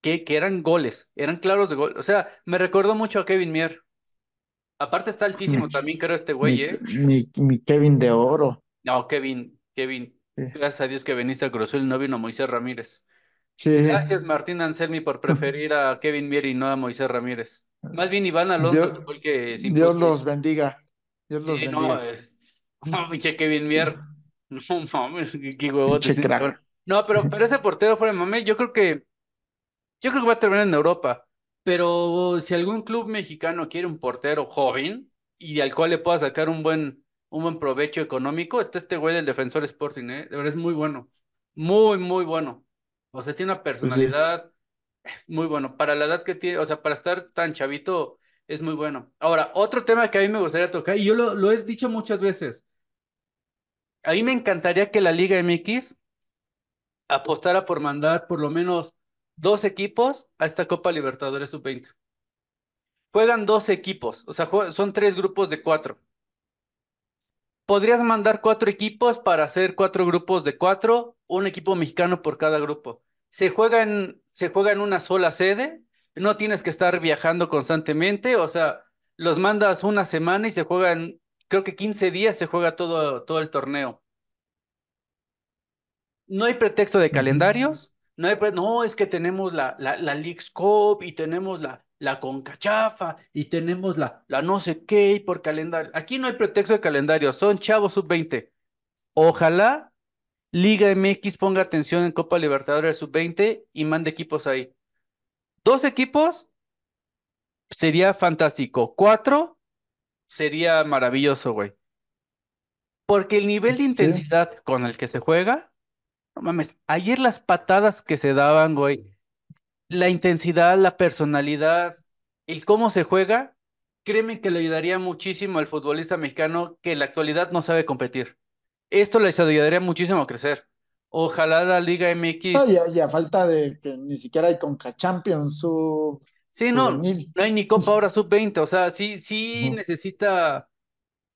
que, que eran goles, eran claros de gol. O sea, me recordó mucho a Kevin Mier. Aparte está altísimo también, creo, este güey, ¿eh? Mi, Kevin de oro. No, Kevin, Kevin. Gracias a Dios que veniste a Cruzul y no vino Moisés Ramírez. Gracias Martín Anselmi por preferir a Kevin Mier y no a Moisés Ramírez. Más bien Iván Alonso Dios, Dios los bendiga. Dios los bendiga. No, Kevin Mier. No pero, pero ese portero fuera de mame, yo creo que yo creo que va a terminar en Europa. Pero si algún club mexicano quiere un portero joven y al cual le pueda sacar un buen, un buen provecho económico, está este güey del Defensor Sporting, ¿eh? De verdad es muy bueno. Muy, muy bueno. O sea, tiene una pues personalidad muy bueno. Para la edad que tiene, o sea, para estar tan chavito, es muy bueno. Ahora, otro tema que a mí me gustaría tocar, y yo lo, lo he dicho muchas veces. A mí me encantaría que la Liga MX apostara por mandar por lo menos dos equipos a esta Copa Libertadores Sub-20. Juegan dos equipos, o sea, son tres grupos de cuatro podrías mandar cuatro equipos para hacer cuatro grupos de cuatro, un equipo mexicano por cada grupo. Se juega en, se juega una sola sede, no tienes que estar viajando constantemente, o sea, los mandas una semana y se juegan, creo que 15 días se juega todo, todo el torneo. No hay pretexto de mm. calendarios, no, es que tenemos la, la, la Leagues Cup y tenemos la, la Concachafa y tenemos la, la no sé qué y por calendario. Aquí no hay pretexto de calendario, son chavos sub-20. Ojalá Liga MX ponga atención en Copa Libertadores sub-20 y mande equipos ahí. Dos equipos sería fantástico. Cuatro sería maravilloso, güey. Porque el nivel de intensidad con el que se juega no mames, ayer las patadas que se daban, güey, la intensidad, la personalidad, el cómo se juega, créeme que le ayudaría muchísimo al futbolista mexicano que en la actualidad no sabe competir. Esto les ayudaría muchísimo a crecer. Ojalá la Liga MX. Ya y, a, falta de que ni siquiera hay Conca Champions, su. Sí, no, no hay ni Copa ahora sub-20. O sea, sí, sí necesita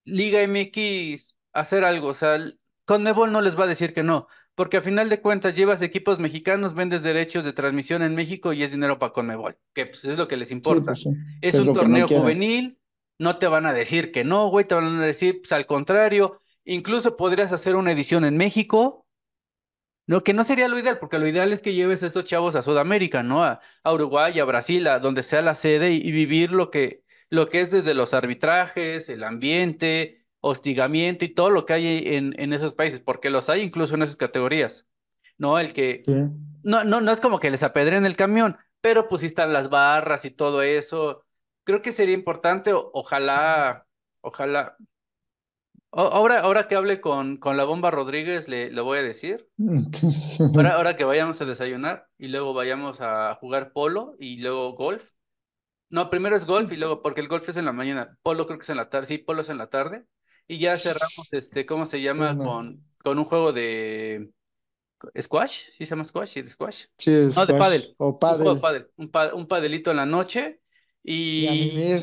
Liga MX hacer algo. O sea, con Nebol no les va a decir que no porque a final de cuentas llevas equipos mexicanos, vendes derechos de transmisión en México y es dinero para Conmebol, que pues es lo que les importa. Pues, es un torneo juvenil, no te van a decir que no, güey, te van a decir pues, al contrario, incluso podrías hacer una edición en México, Lo que no sería lo ideal, porque lo ideal es que lleves a esos chavos a Sudamérica, ¿no? A, Uruguay, a Brasil, a donde sea la sede y, vivir lo que, lo que es desde los arbitrajes, el ambiente, hostigamiento y todo lo que hay en, esos países, porque los hay incluso en esas categorías. No, el que... No, no, no es como que les apedreen el camión, pero pues sí están las barras y todo eso. Creo que sería importante, ojalá, ojalá. ahora, ahora que hable con, con la bomba Rodríguez, le, voy a decir. Ahora, ahora que vayamos a desayunar y luego vayamos a jugar polo y luego golf. No, primero es golf y luego, porque el golf es en la mañana, polo creo que es en la tarde, sí, polo es en la tarde. Y ya cerramos, este, ¿cómo se llama? Con, con un juego de squash, ¿sí se llama squash? squash? Sí, squash. No, de pádel. O pádel. Un, un, padelito en la noche y...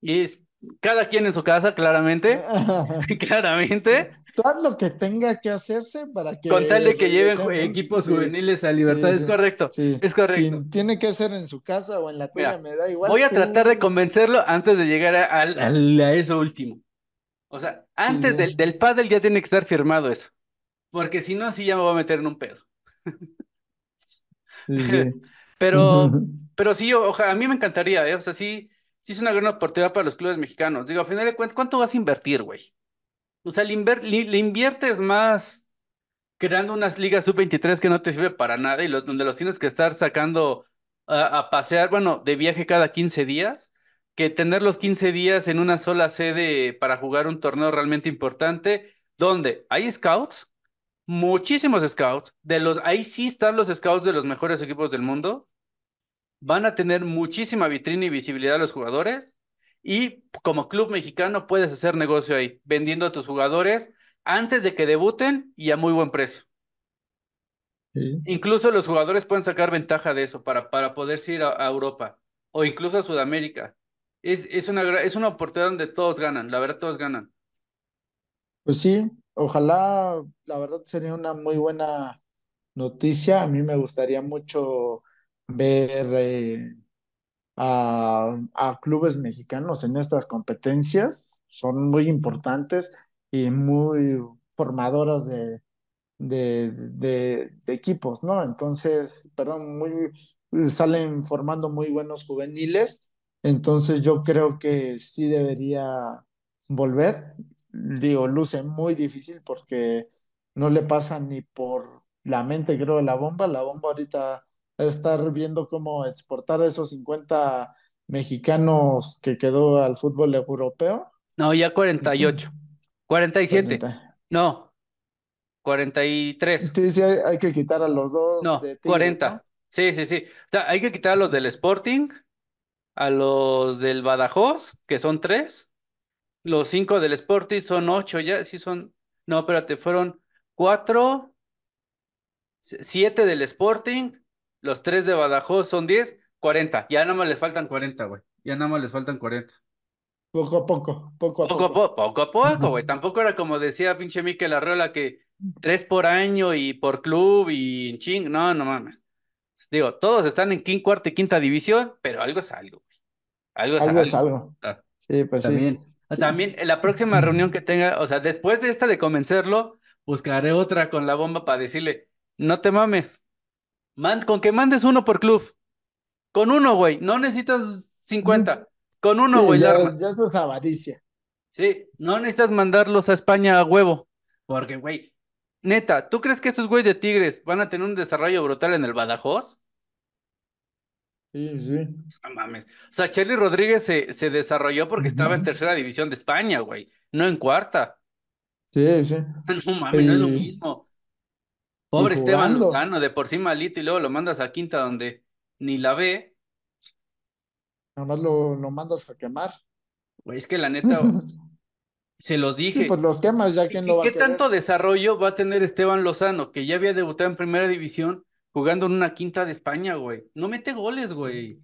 Y, es, cada quien en su casa, claramente. claramente. Todo lo que tenga que hacerse para que. Con tal de que lleven equipos juveniles a libertad, es, sí, correcto, es correcto. Si tiene que ser en su casa o en la tuya, me da igual. Voy a tratar de convencerlo antes de llegar a eso último. O sea, antes del, del paddle ya tiene que estar firmado eso. Porque si no, así ya me voy a meter en un pedo. Pero, pero sí, ojalá, a mí me encantaría, ¿eh? O sea, sí, sí es una gran oportunidad para los clubes mexicanos. Digo, a final de cuentas, ¿cuánto vas a invertir, güey? O sea, le, inviertes más creando unas ligas sub-23 que no te sirve para nada y los, donde los tienes que estar sacando a, a, pasear, bueno, de viaje cada 15 días, que tener los 15 días en una sola sede para jugar un torneo realmente importante, donde hay scouts, muchísimos scouts, de los, ahí sí están los scouts de los mejores equipos del mundo, van a tener muchísima vitrina y visibilidad a los jugadores, y como club mexicano puedes hacer negocio ahí, vendiendo a tus jugadores antes de que debuten y a muy buen precio. Incluso los jugadores pueden sacar ventaja de eso para, para poderse ir a, Europa o incluso a Sudamérica es, una, es una oportunidad donde todos ganan, la verdad todos ganan. Pues sí, ojalá, la verdad sería una muy buena noticia. A mí me gustaría mucho ver eh, a, clubes mexicanos en estas competencias. Son muy importantes y muy formadoras de, de, de equipos, ¿no? Entonces, perdón, muy, salen formando muy buenos juveniles entonces yo creo que sí debería volver. Digo, luce muy difícil porque no le pasa ni por la mente, creo, la bomba. La bomba ahorita estar viendo cómo exportar a esos 50 mexicanos que quedó al fútbol europeo. No, ya 48. 47. No. 43. Sí, sí, hay, que quitar a los dos. No, 40. Sí, sí, sí. O sea, hay que quitar a los del Sporting, a los del Badajoz, que son tres, los cinco del Sporting son ocho, ya sí son, no, espérate, fueron cuatro, siete del Sporting, los tres de Badajoz son diez, cuarenta, ya nada más les faltan cuarenta, güey, ya nada más les faltan cuarenta. Poco a poco, poco a poco. Poco, a poco, güey. Tampoco era como decía pinche Miquel Arreola que tres por año y por club y ching. No, no mames. Digo, todos están en quinta, cuarta y quinta división, pero algo es algo. Algo, es algo. Ah, sí, pues También. sí. También en eh, la próxima reunión que tenga, o sea, después de esta de convencerlo, buscaré otra con la bomba para decirle, no te mames. con que mandes uno por club. Con uno, güey. No necesitas 50. Con uno, güey. ya, es avaricia. Sí, no necesitas mandarlos a España a huevo. Porque, güey, neta, ¿tú crees que estos güeyes de Tigres van a tener un desarrollo brutal en el Badajoz? Sí, sí. mames. O sea, Charlie Rodríguez se, desarrolló porque estaba en tercera división de España, güey, no en cuarta. Sí, sí. No mames, no es lo eh, mismo. Pobre Esteban Lozano, de por sí malito, y luego lo mandas a quinta donde ni la ve. Nada lo, lo mandas a quemar. Güey, es que la neta, se los dije. Sí, pues los temas, ya quién lo va ¿Qué tanto desarrollo va a tener Esteban Lozano, que ya había debutado en primera división jugando en una quinta de España, güey. No mete goles, güey.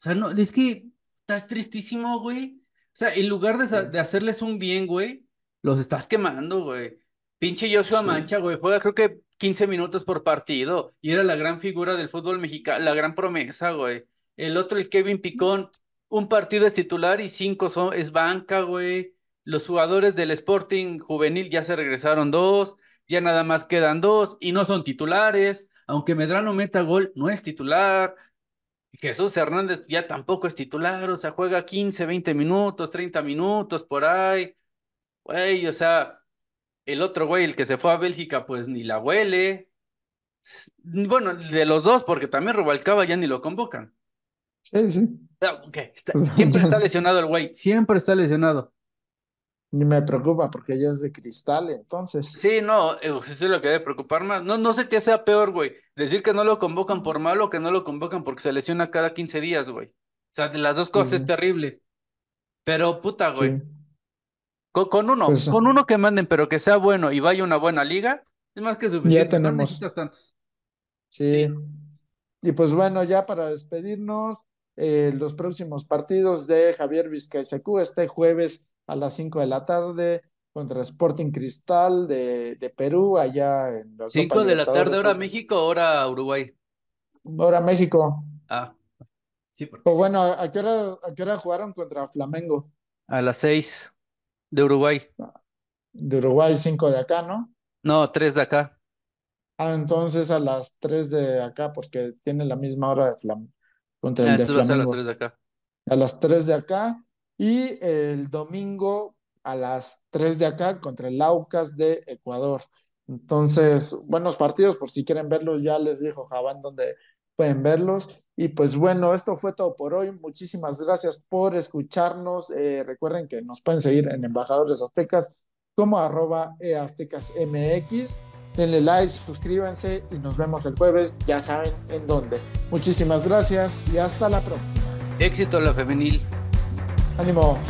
O sea, no, es que estás tristísimo, güey. O sea, en lugar de, hacerles un bien, güey, los estás quemando, güey. Pinche Joshua Mancha, güey, juega creo que 15 minutos por partido y era la gran figura del fútbol mexicano, la gran promesa, güey. El otro, el Kevin Picón, un partido es titular y cinco son, es banca, güey. Los jugadores del Sporting juvenil ya se regresaron dos, ya nada más quedan dos y no son titulares aunque Medrano meta gol, no es titular. Jesús Hernández ya tampoco es titular, o sea, juega 15, 20 minutos, 30 minutos por ahí. Güey, o sea, el otro güey, el que se fue a Bélgica, pues ni la huele. Bueno, de los dos, porque también Rubalcaba ya ni lo convocan. Sí, sí. Ah, siempre está lesionado el güey, siempre está lesionado ni me preocupa porque ella es de cristal, entonces. Sí, no, eso eh, es lo que debe preocupar más. No, no sé qué sea peor, güey. Decir que no lo convocan por malo o que no lo convocan porque se lesiona cada 15 días, güey. O sea, de las dos cosas es terrible. Pero puta, güey. Con, uno, pues, con ah. uno que manden, pero que sea bueno y vaya una buena liga, es más que suficiente. Ya tenemos. Sí. Y pues bueno, ya para despedirnos, eh, los próximos partidos de Javier SQ este jueves a las 5 de la tarde contra Sporting Cristal de, de Perú, allá en la 5 de la tarde, hora México, hora Uruguay. Hora México. Ah, sí. Pues bueno, ¿a qué, hora, ¿a qué hora jugaron contra Flamengo? A las 6 de Uruguay. De Uruguay, 5 de acá, ¿no? No, 3 de acá. Ah, entonces a las 3 de acá, porque tiene la misma hora de Contra el ah, de Flamengo. a las 3 de acá. A las 3 de acá y el domingo a las 3 de acá contra el Aucas de Ecuador. Entonces, buenos partidos, por si quieren verlos, ya les dijo Javán donde pueden verlos. Y pues bueno, esto fue todo por hoy. Muchísimas gracias por escucharnos. Eh, recuerden que nos pueden seguir en Embajadores Aztecas como arroba e aztecas mx Denle like, suscríbanse y nos vemos el jueves, ya saben en dónde. Muchísimas gracias y hasta la próxima. Éxito a la femenil. 아니 뭐